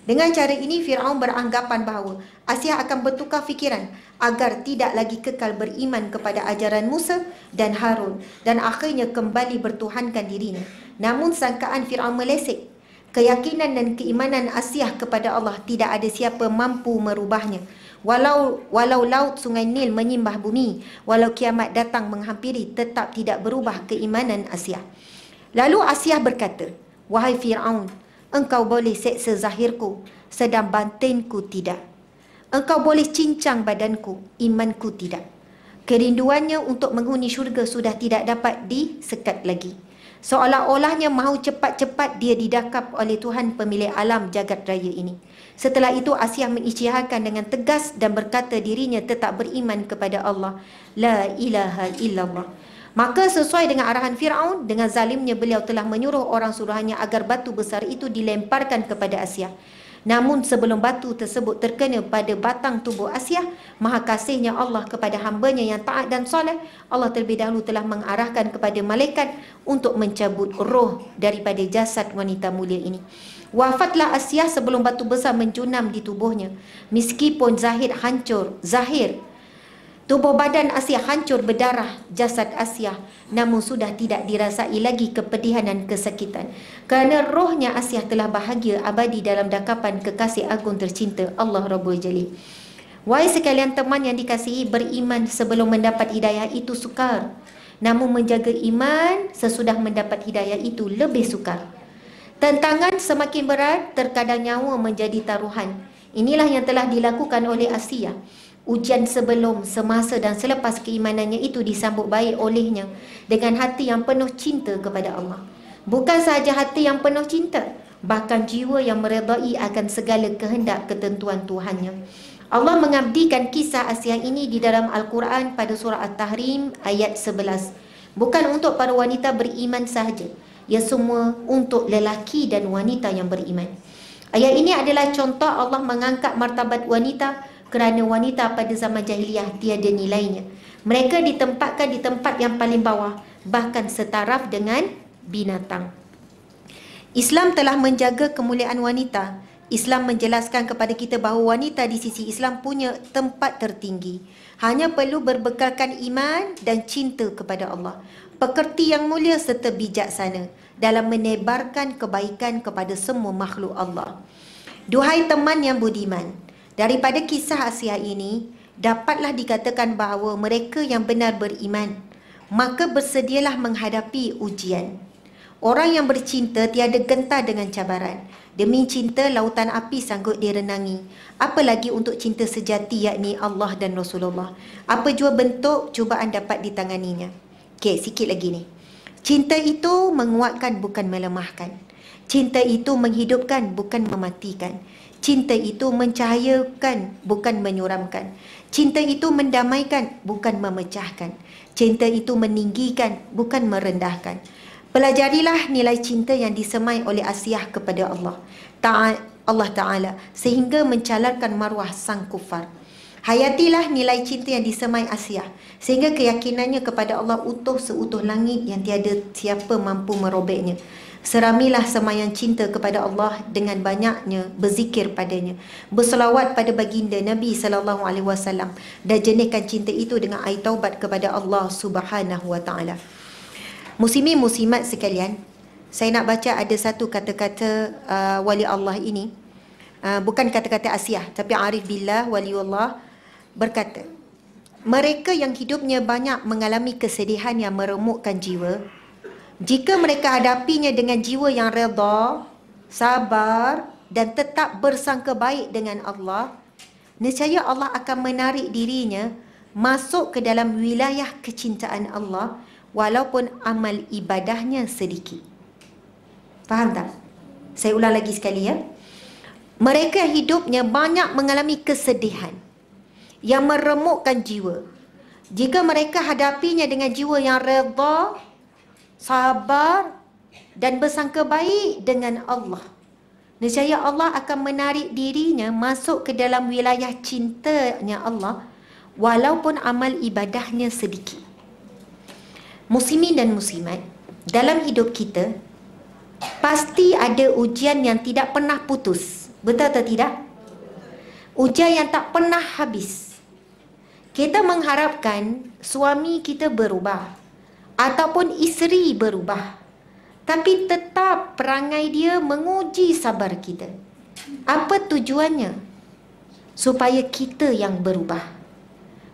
dengan cara ini Firaun beranggapan bahawa Asia akan bertukar fikiran agar tidak lagi kekal beriman kepada ajaran Musa dan Harun dan akhirnya kembali bertuhankan dirinya. Namun sangkaan Firaun meleset. Keyakinan dan keimanan Asia kepada Allah tidak ada siapa mampu merubahnya. Walau walau laut Sungai Nil menyimbah bumi, walau kiamat datang menghampiri tetap tidak berubah keimanan Asia. Lalu Asia berkata, "Wahai Firaun, engkau boleh seksa zahirku, sedang batinku tidak. Engkau boleh cincang badanku, imanku tidak. Kerinduannya untuk menghuni syurga sudah tidak dapat disekat lagi. Seolah-olahnya mahu cepat-cepat dia didakap oleh Tuhan pemilik alam jagat raya ini. Setelah itu Asiah mengisytiharkan dengan tegas dan berkata dirinya tetap beriman kepada Allah. La ilaha illallah. Maka sesuai dengan arahan Fir'aun, dengan zalimnya beliau telah menyuruh orang suruhannya agar batu besar itu dilemparkan kepada Asia. Namun sebelum batu tersebut terkena pada batang tubuh Asia, maha kasihnya Allah kepada hambanya yang taat dan soleh, Allah terlebih dahulu telah mengarahkan kepada malaikat untuk mencabut roh daripada jasad wanita mulia ini. Wafatlah Asia sebelum batu besar menjunam di tubuhnya. Meskipun zahir hancur, Zahir Tubuh badan Asia hancur berdarah, jasad Asia namun sudah tidak dirasai lagi kepedihan dan kesakitan. Kerana rohnya Asia telah bahagia abadi dalam dakapan kekasih agung tercinta Allah Rabbul Jalil. Wahai sekalian teman yang dikasihi beriman sebelum mendapat hidayah itu sukar. Namun menjaga iman sesudah mendapat hidayah itu lebih sukar. Tantangan semakin berat, terkadang nyawa menjadi taruhan. Inilah yang telah dilakukan oleh Asia ujian sebelum, semasa dan selepas keimanannya itu disambut baik olehnya dengan hati yang penuh cinta kepada Allah. Bukan sahaja hati yang penuh cinta, bahkan jiwa yang meredai akan segala kehendak ketentuan Tuhannya. Allah mengabdikan kisah Asia ini di dalam Al-Quran pada surah At-Tahrim ayat 11. Bukan untuk para wanita beriman sahaja, ia semua untuk lelaki dan wanita yang beriman. Ayat ini adalah contoh Allah mengangkat martabat wanita kerana wanita pada zaman jahiliah tiada nilainya. Mereka ditempatkan di tempat yang paling bawah, bahkan setaraf dengan binatang. Islam telah menjaga kemuliaan wanita. Islam menjelaskan kepada kita bahawa wanita di sisi Islam punya tempat tertinggi. Hanya perlu berbekalkan iman dan cinta kepada Allah. Pekerti yang mulia serta bijaksana dalam menebarkan kebaikan kepada semua makhluk Allah. Duhai teman yang budiman, Daripada kisah Asia ini, dapatlah dikatakan bahawa mereka yang benar beriman, maka bersedialah menghadapi ujian. Orang yang bercinta tiada gentar dengan cabaran. Demi cinta, lautan api sanggup direnangi. Apalagi untuk cinta sejati yakni Allah dan Rasulullah. Apa jua bentuk, cubaan dapat ditanganinya. Okey, sikit lagi ni. Cinta itu menguatkan bukan melemahkan. Cinta itu menghidupkan bukan mematikan. Cinta itu mencahayakan bukan menyuramkan. Cinta itu mendamaikan bukan memecahkan. Cinta itu meninggikan bukan merendahkan. Pelajarilah nilai cinta yang disemai oleh Asiyah kepada Allah. Taat Allah Ta'ala sehingga mencalarkan maruah sang kufar. Hayatilah nilai cinta yang disemai Asiyah sehingga keyakinannya kepada Allah utuh seutuh langit yang tiada siapa mampu merobeknya. Seramilah semayan cinta kepada Allah dengan banyaknya berzikir padanya. Berselawat pada baginda Nabi sallallahu alaihi wasallam dan jenihkan cinta itu dengan air taubat kepada Allah Subhanahu wa taala. Muslimin muslimat sekalian, saya nak baca ada satu kata-kata uh, wali Allah ini. Uh, bukan kata-kata Asiah tapi Arif Billah Waliullah berkata mereka yang hidupnya banyak mengalami kesedihan yang meremukkan jiwa jika mereka hadapinya dengan jiwa yang redha, sabar dan tetap bersangka baik dengan Allah, niscaya Allah akan menarik dirinya masuk ke dalam wilayah kecintaan Allah walaupun amal ibadahnya sedikit. Faham tak? Saya ulang lagi sekali ya. Mereka hidupnya banyak mengalami kesedihan yang meremukkan jiwa. Jika mereka hadapinya dengan jiwa yang redha, sabar dan bersangka baik dengan Allah. Nescaya Allah akan menarik dirinya masuk ke dalam wilayah cintanya Allah walaupun amal ibadahnya sedikit. Muslimin dan muslimat, dalam hidup kita pasti ada ujian yang tidak pernah putus. Betul atau tidak? Ujian yang tak pernah habis. Kita mengharapkan suami kita berubah, ataupun isteri berubah tapi tetap perangai dia menguji sabar kita apa tujuannya supaya kita yang berubah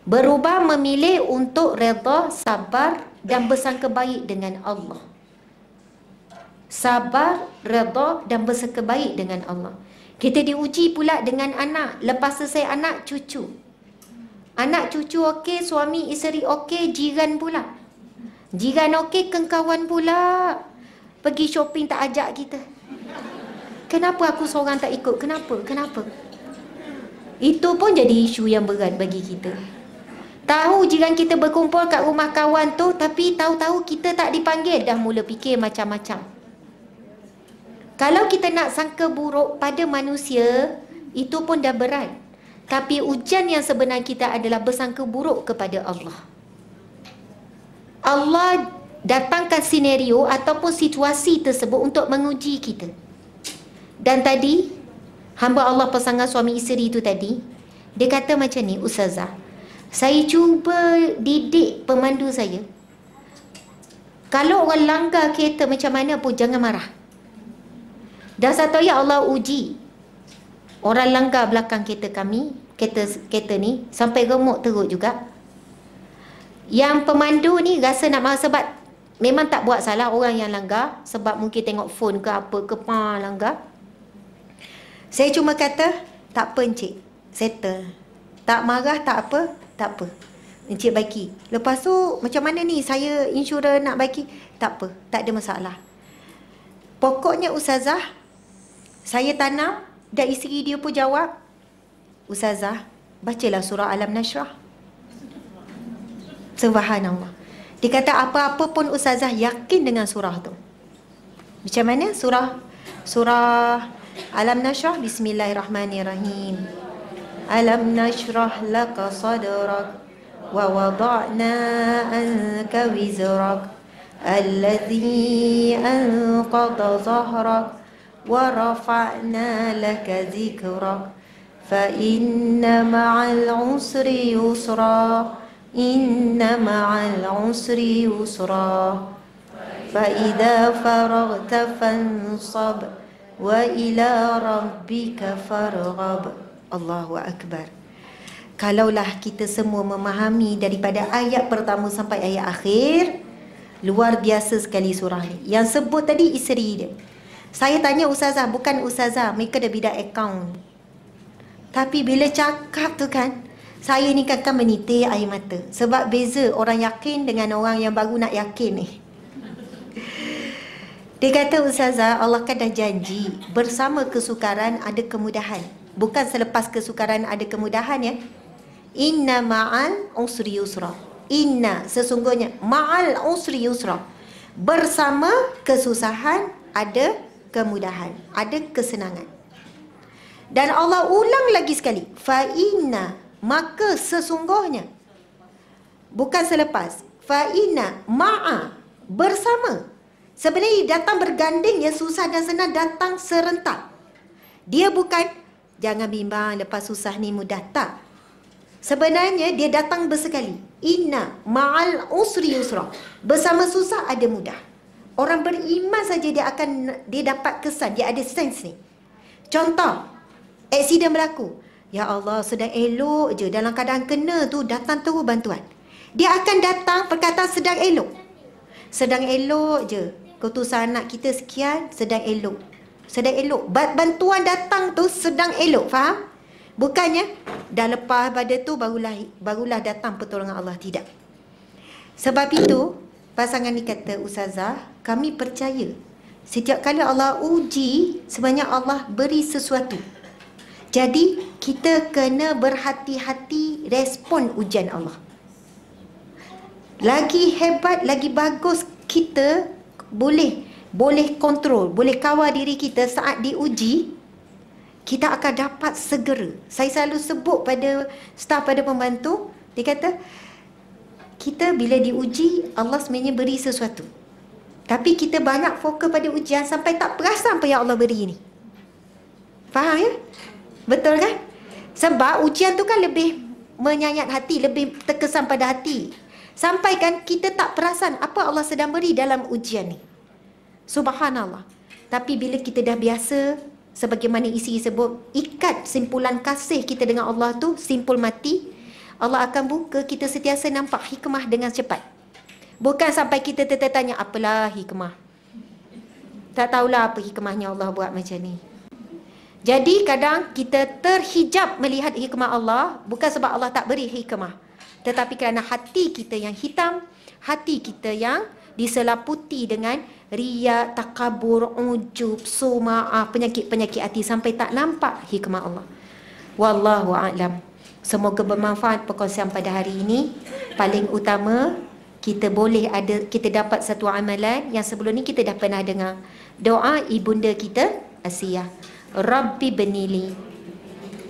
berubah memilih untuk reda sabar dan bersangka baik dengan Allah sabar reda dan bersangka baik dengan Allah kita diuji pula dengan anak lepas selesai anak cucu Anak cucu okey, suami isteri okey, jiran pula. Jiran okey kawan pula. Pergi shopping tak ajak kita. Kenapa aku seorang tak ikut? Kenapa? Kenapa? Itu pun jadi isu yang berat bagi kita. Tahu jiran kita berkumpul kat rumah kawan tu tapi tahu-tahu kita tak dipanggil dah mula fikir macam-macam. Kalau kita nak sangka buruk pada manusia, itu pun dah berat. Tapi ujian yang sebenar kita adalah bersangka buruk kepada Allah. Allah datangkan senario ataupun situasi tersebut untuk menguji kita. Dan tadi hamba Allah pasangan suami isteri itu tadi dia kata macam ni ustazah. Saya cuba didik pemandu saya. Kalau orang langgar kereta macam mana pun jangan marah. Dah satu ya Allah uji. Orang langgar belakang kereta kami, kereta kereta ni sampai gemuk teruk juga. Yang pemandu ni rasa nak marah sebab memang tak buat salah orang yang langgar sebab mungkin tengok phone ke apa ke pa langgar. Saya cuma kata tak apa encik. Settle. Tak marah tak apa, tak apa. Encik baiki. Lepas tu macam mana ni saya insurer nak baiki? Tak apa, tak ada masalah. Pokoknya ustazah saya tanam dan isteri dia pun jawab ustazah bacalah surah alam nasrah. Subhanallah. Dia kata apa-apa pun ustazah yakin dengan surah tu. Macam mana surah surah Alam Nashrah Bismillahirrahmanirrahim. Alam Nashrah laka sadrak wa wada'na anka wizrak alladhi anqadha zahrak wa rafa'na laka zikrak fa inna ma'al usri yusra. Inna ma'al usri yusra Fa idha faragta fansab Wa ila rabbika faragab Allahu Akbar Kalaulah kita semua memahami daripada ayat pertama sampai ayat akhir Luar biasa sekali surah ni Yang sebut tadi isteri dia Saya tanya Ustazah, bukan Ustazah Mereka dah bidang account Tapi bila cakap tu kan saya ni kata meniti air mata sebab beza orang yakin dengan orang yang baru nak yakin ni dia kata ustazah Allah kan dah janji bersama kesukaran ada kemudahan bukan selepas kesukaran ada kemudahan ya inna ma'al usri yusra inna sesungguhnya ma'al usri yusra bersama kesusahan ada kemudahan ada kesenangan dan Allah ulang lagi sekali fa inna maka sesungguhnya bukan selepas faina ma'a bersama sebenarnya datang berganding yang susah dan senang datang serentak dia bukan jangan bimbang lepas susah ni mudah tak sebenarnya dia datang bersekali inna ma'al usri yusra bersama susah ada mudah orang beriman saja dia akan dia dapat kesan dia ada sense ni contoh aksiden berlaku Ya Allah, sedang elok je dalam keadaan kena tu datang terus bantuan. Dia akan datang perkataan sedang elok. Sedang elok je. Keputusan anak kita sekian, sedang elok. Sedang elok. Bantuan datang tu sedang elok, faham? Bukannya dah lepas pada tu barulah barulah datang pertolongan Allah tidak. Sebab itu pasangan ni kata ustazah, kami percaya setiap kali Allah uji sebenarnya Allah beri sesuatu. Jadi kita kena berhati-hati respon ujian Allah. Lagi hebat, lagi bagus kita boleh boleh kontrol, boleh kawal diri kita saat diuji, kita akan dapat segera. Saya selalu sebut pada staff pada pembantu, dia kata kita bila diuji, Allah sebenarnya beri sesuatu. Tapi kita banyak fokus pada ujian sampai tak perasan apa yang Allah beri ini. Faham ya? Betul kan? Sebab ujian tu kan lebih menyayat hati, lebih terkesan pada hati. Sampai kan kita tak perasan apa Allah sedang beri dalam ujian ni. Subhanallah. Tapi bila kita dah biasa, sebagaimana isi sebut, ikat simpulan kasih kita dengan Allah tu, simpul mati, Allah akan buka kita sentiasa nampak hikmah dengan cepat. Bukan sampai kita tertanya apalah hikmah. Tak tahulah apa hikmahnya Allah buat macam ni. Jadi kadang kita terhijab melihat hikmah Allah bukan sebab Allah tak beri hikmah. Tetapi kerana hati kita yang hitam, hati kita yang diselaputi dengan riya, takabur, ujub, suma'ah, penyakit-penyakit hati sampai tak nampak hikmah Allah. Wallahu a'lam. Semoga bermanfaat perkongsian pada hari ini. Paling utama kita boleh ada kita dapat satu amalan yang sebelum ni kita dah pernah dengar. Doa ibunda kita Asiyah. Rabbi benili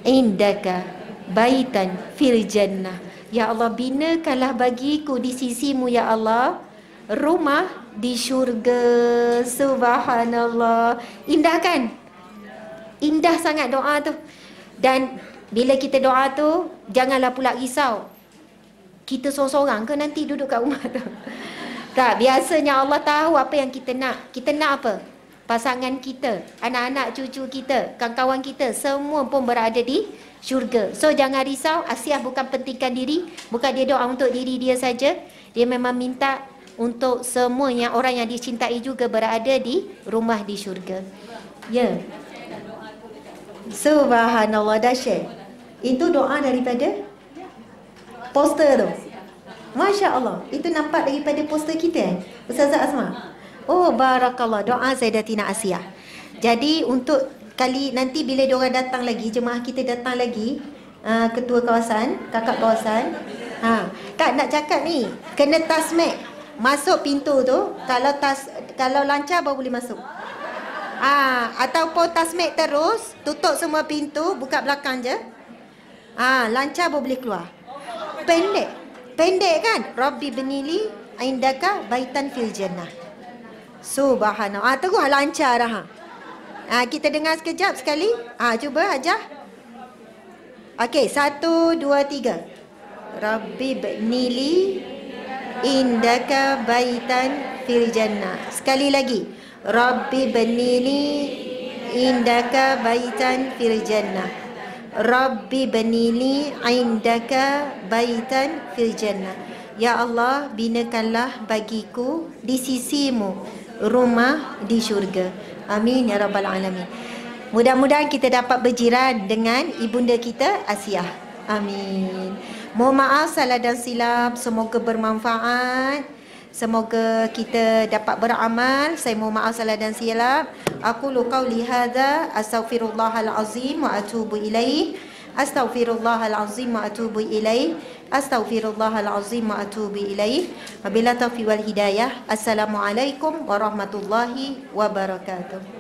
indaka baitan fil jannah. Ya Allah, binakanlah bagiku di sisimu, Ya Allah. Rumah di syurga. Subhanallah. Indah kan? Indah sangat doa tu. Dan bila kita doa tu, janganlah pula risau. Kita sorang-sorang ke nanti duduk kat rumah tu? Tak, biasanya Allah tahu apa yang kita nak. Kita nak apa? pasangan kita, anak-anak cucu kita, kawan-kawan kita semua pun berada di syurga. So jangan risau, Asiah bukan pentingkan diri, bukan dia doa untuk diri dia saja. Dia memang minta untuk semua yang orang yang dicintai juga berada di rumah di syurga. Ya. Yeah. Subhanallah dahsyat. Itu doa daripada poster tu. Masya-Allah, itu nampak daripada poster kita eh. Ustazah Azma. Oh, barakallah. Doa Zaidatina Asia. Jadi untuk kali nanti bila diorang datang lagi, jemaah kita datang lagi, uh, ketua kawasan, kakak kawasan. Ha, tak nak cakap ni, kena tasmek. Masuk pintu tu, kalau tas kalau lancar baru boleh masuk. Ah, ha, ataupun tasmek terus, tutup semua pintu, buka belakang je. Ah, ha, lancar baru boleh keluar. Pendek. Pendek kan? Rabbi benili indaka baitan fil jannah. Subhanallah. Ah, teruslah lancar ha. Ah, kita dengar sekejap sekali. Ah, cuba aja, Okey, satu, dua, tiga. Rabbi nili indaka baitan fil jannah. Sekali lagi. Rabbi benili indaka baitan fil jannah. Rabbi benili indaka baitan fil jannah. Ya Allah, binakanlah bagiku di sisimu rumah di syurga. Amin ya rabbal alamin. Mudah-mudahan kita dapat berjiran dengan ibunda kita Asiah. Amin. Mohon maaf salah dan silap, semoga bermanfaat. Semoga kita dapat beramal. Saya mohon maaf salah dan silap. Aku lu qauli hadza astaghfirullahal azim wa atubu ilaihi. أستغفر الله العظيم وأتوب إليه أستغفر الله العظيم وأتوب إليه وبالتوفيق والهداية السلام عليكم ورحمة الله وبركاته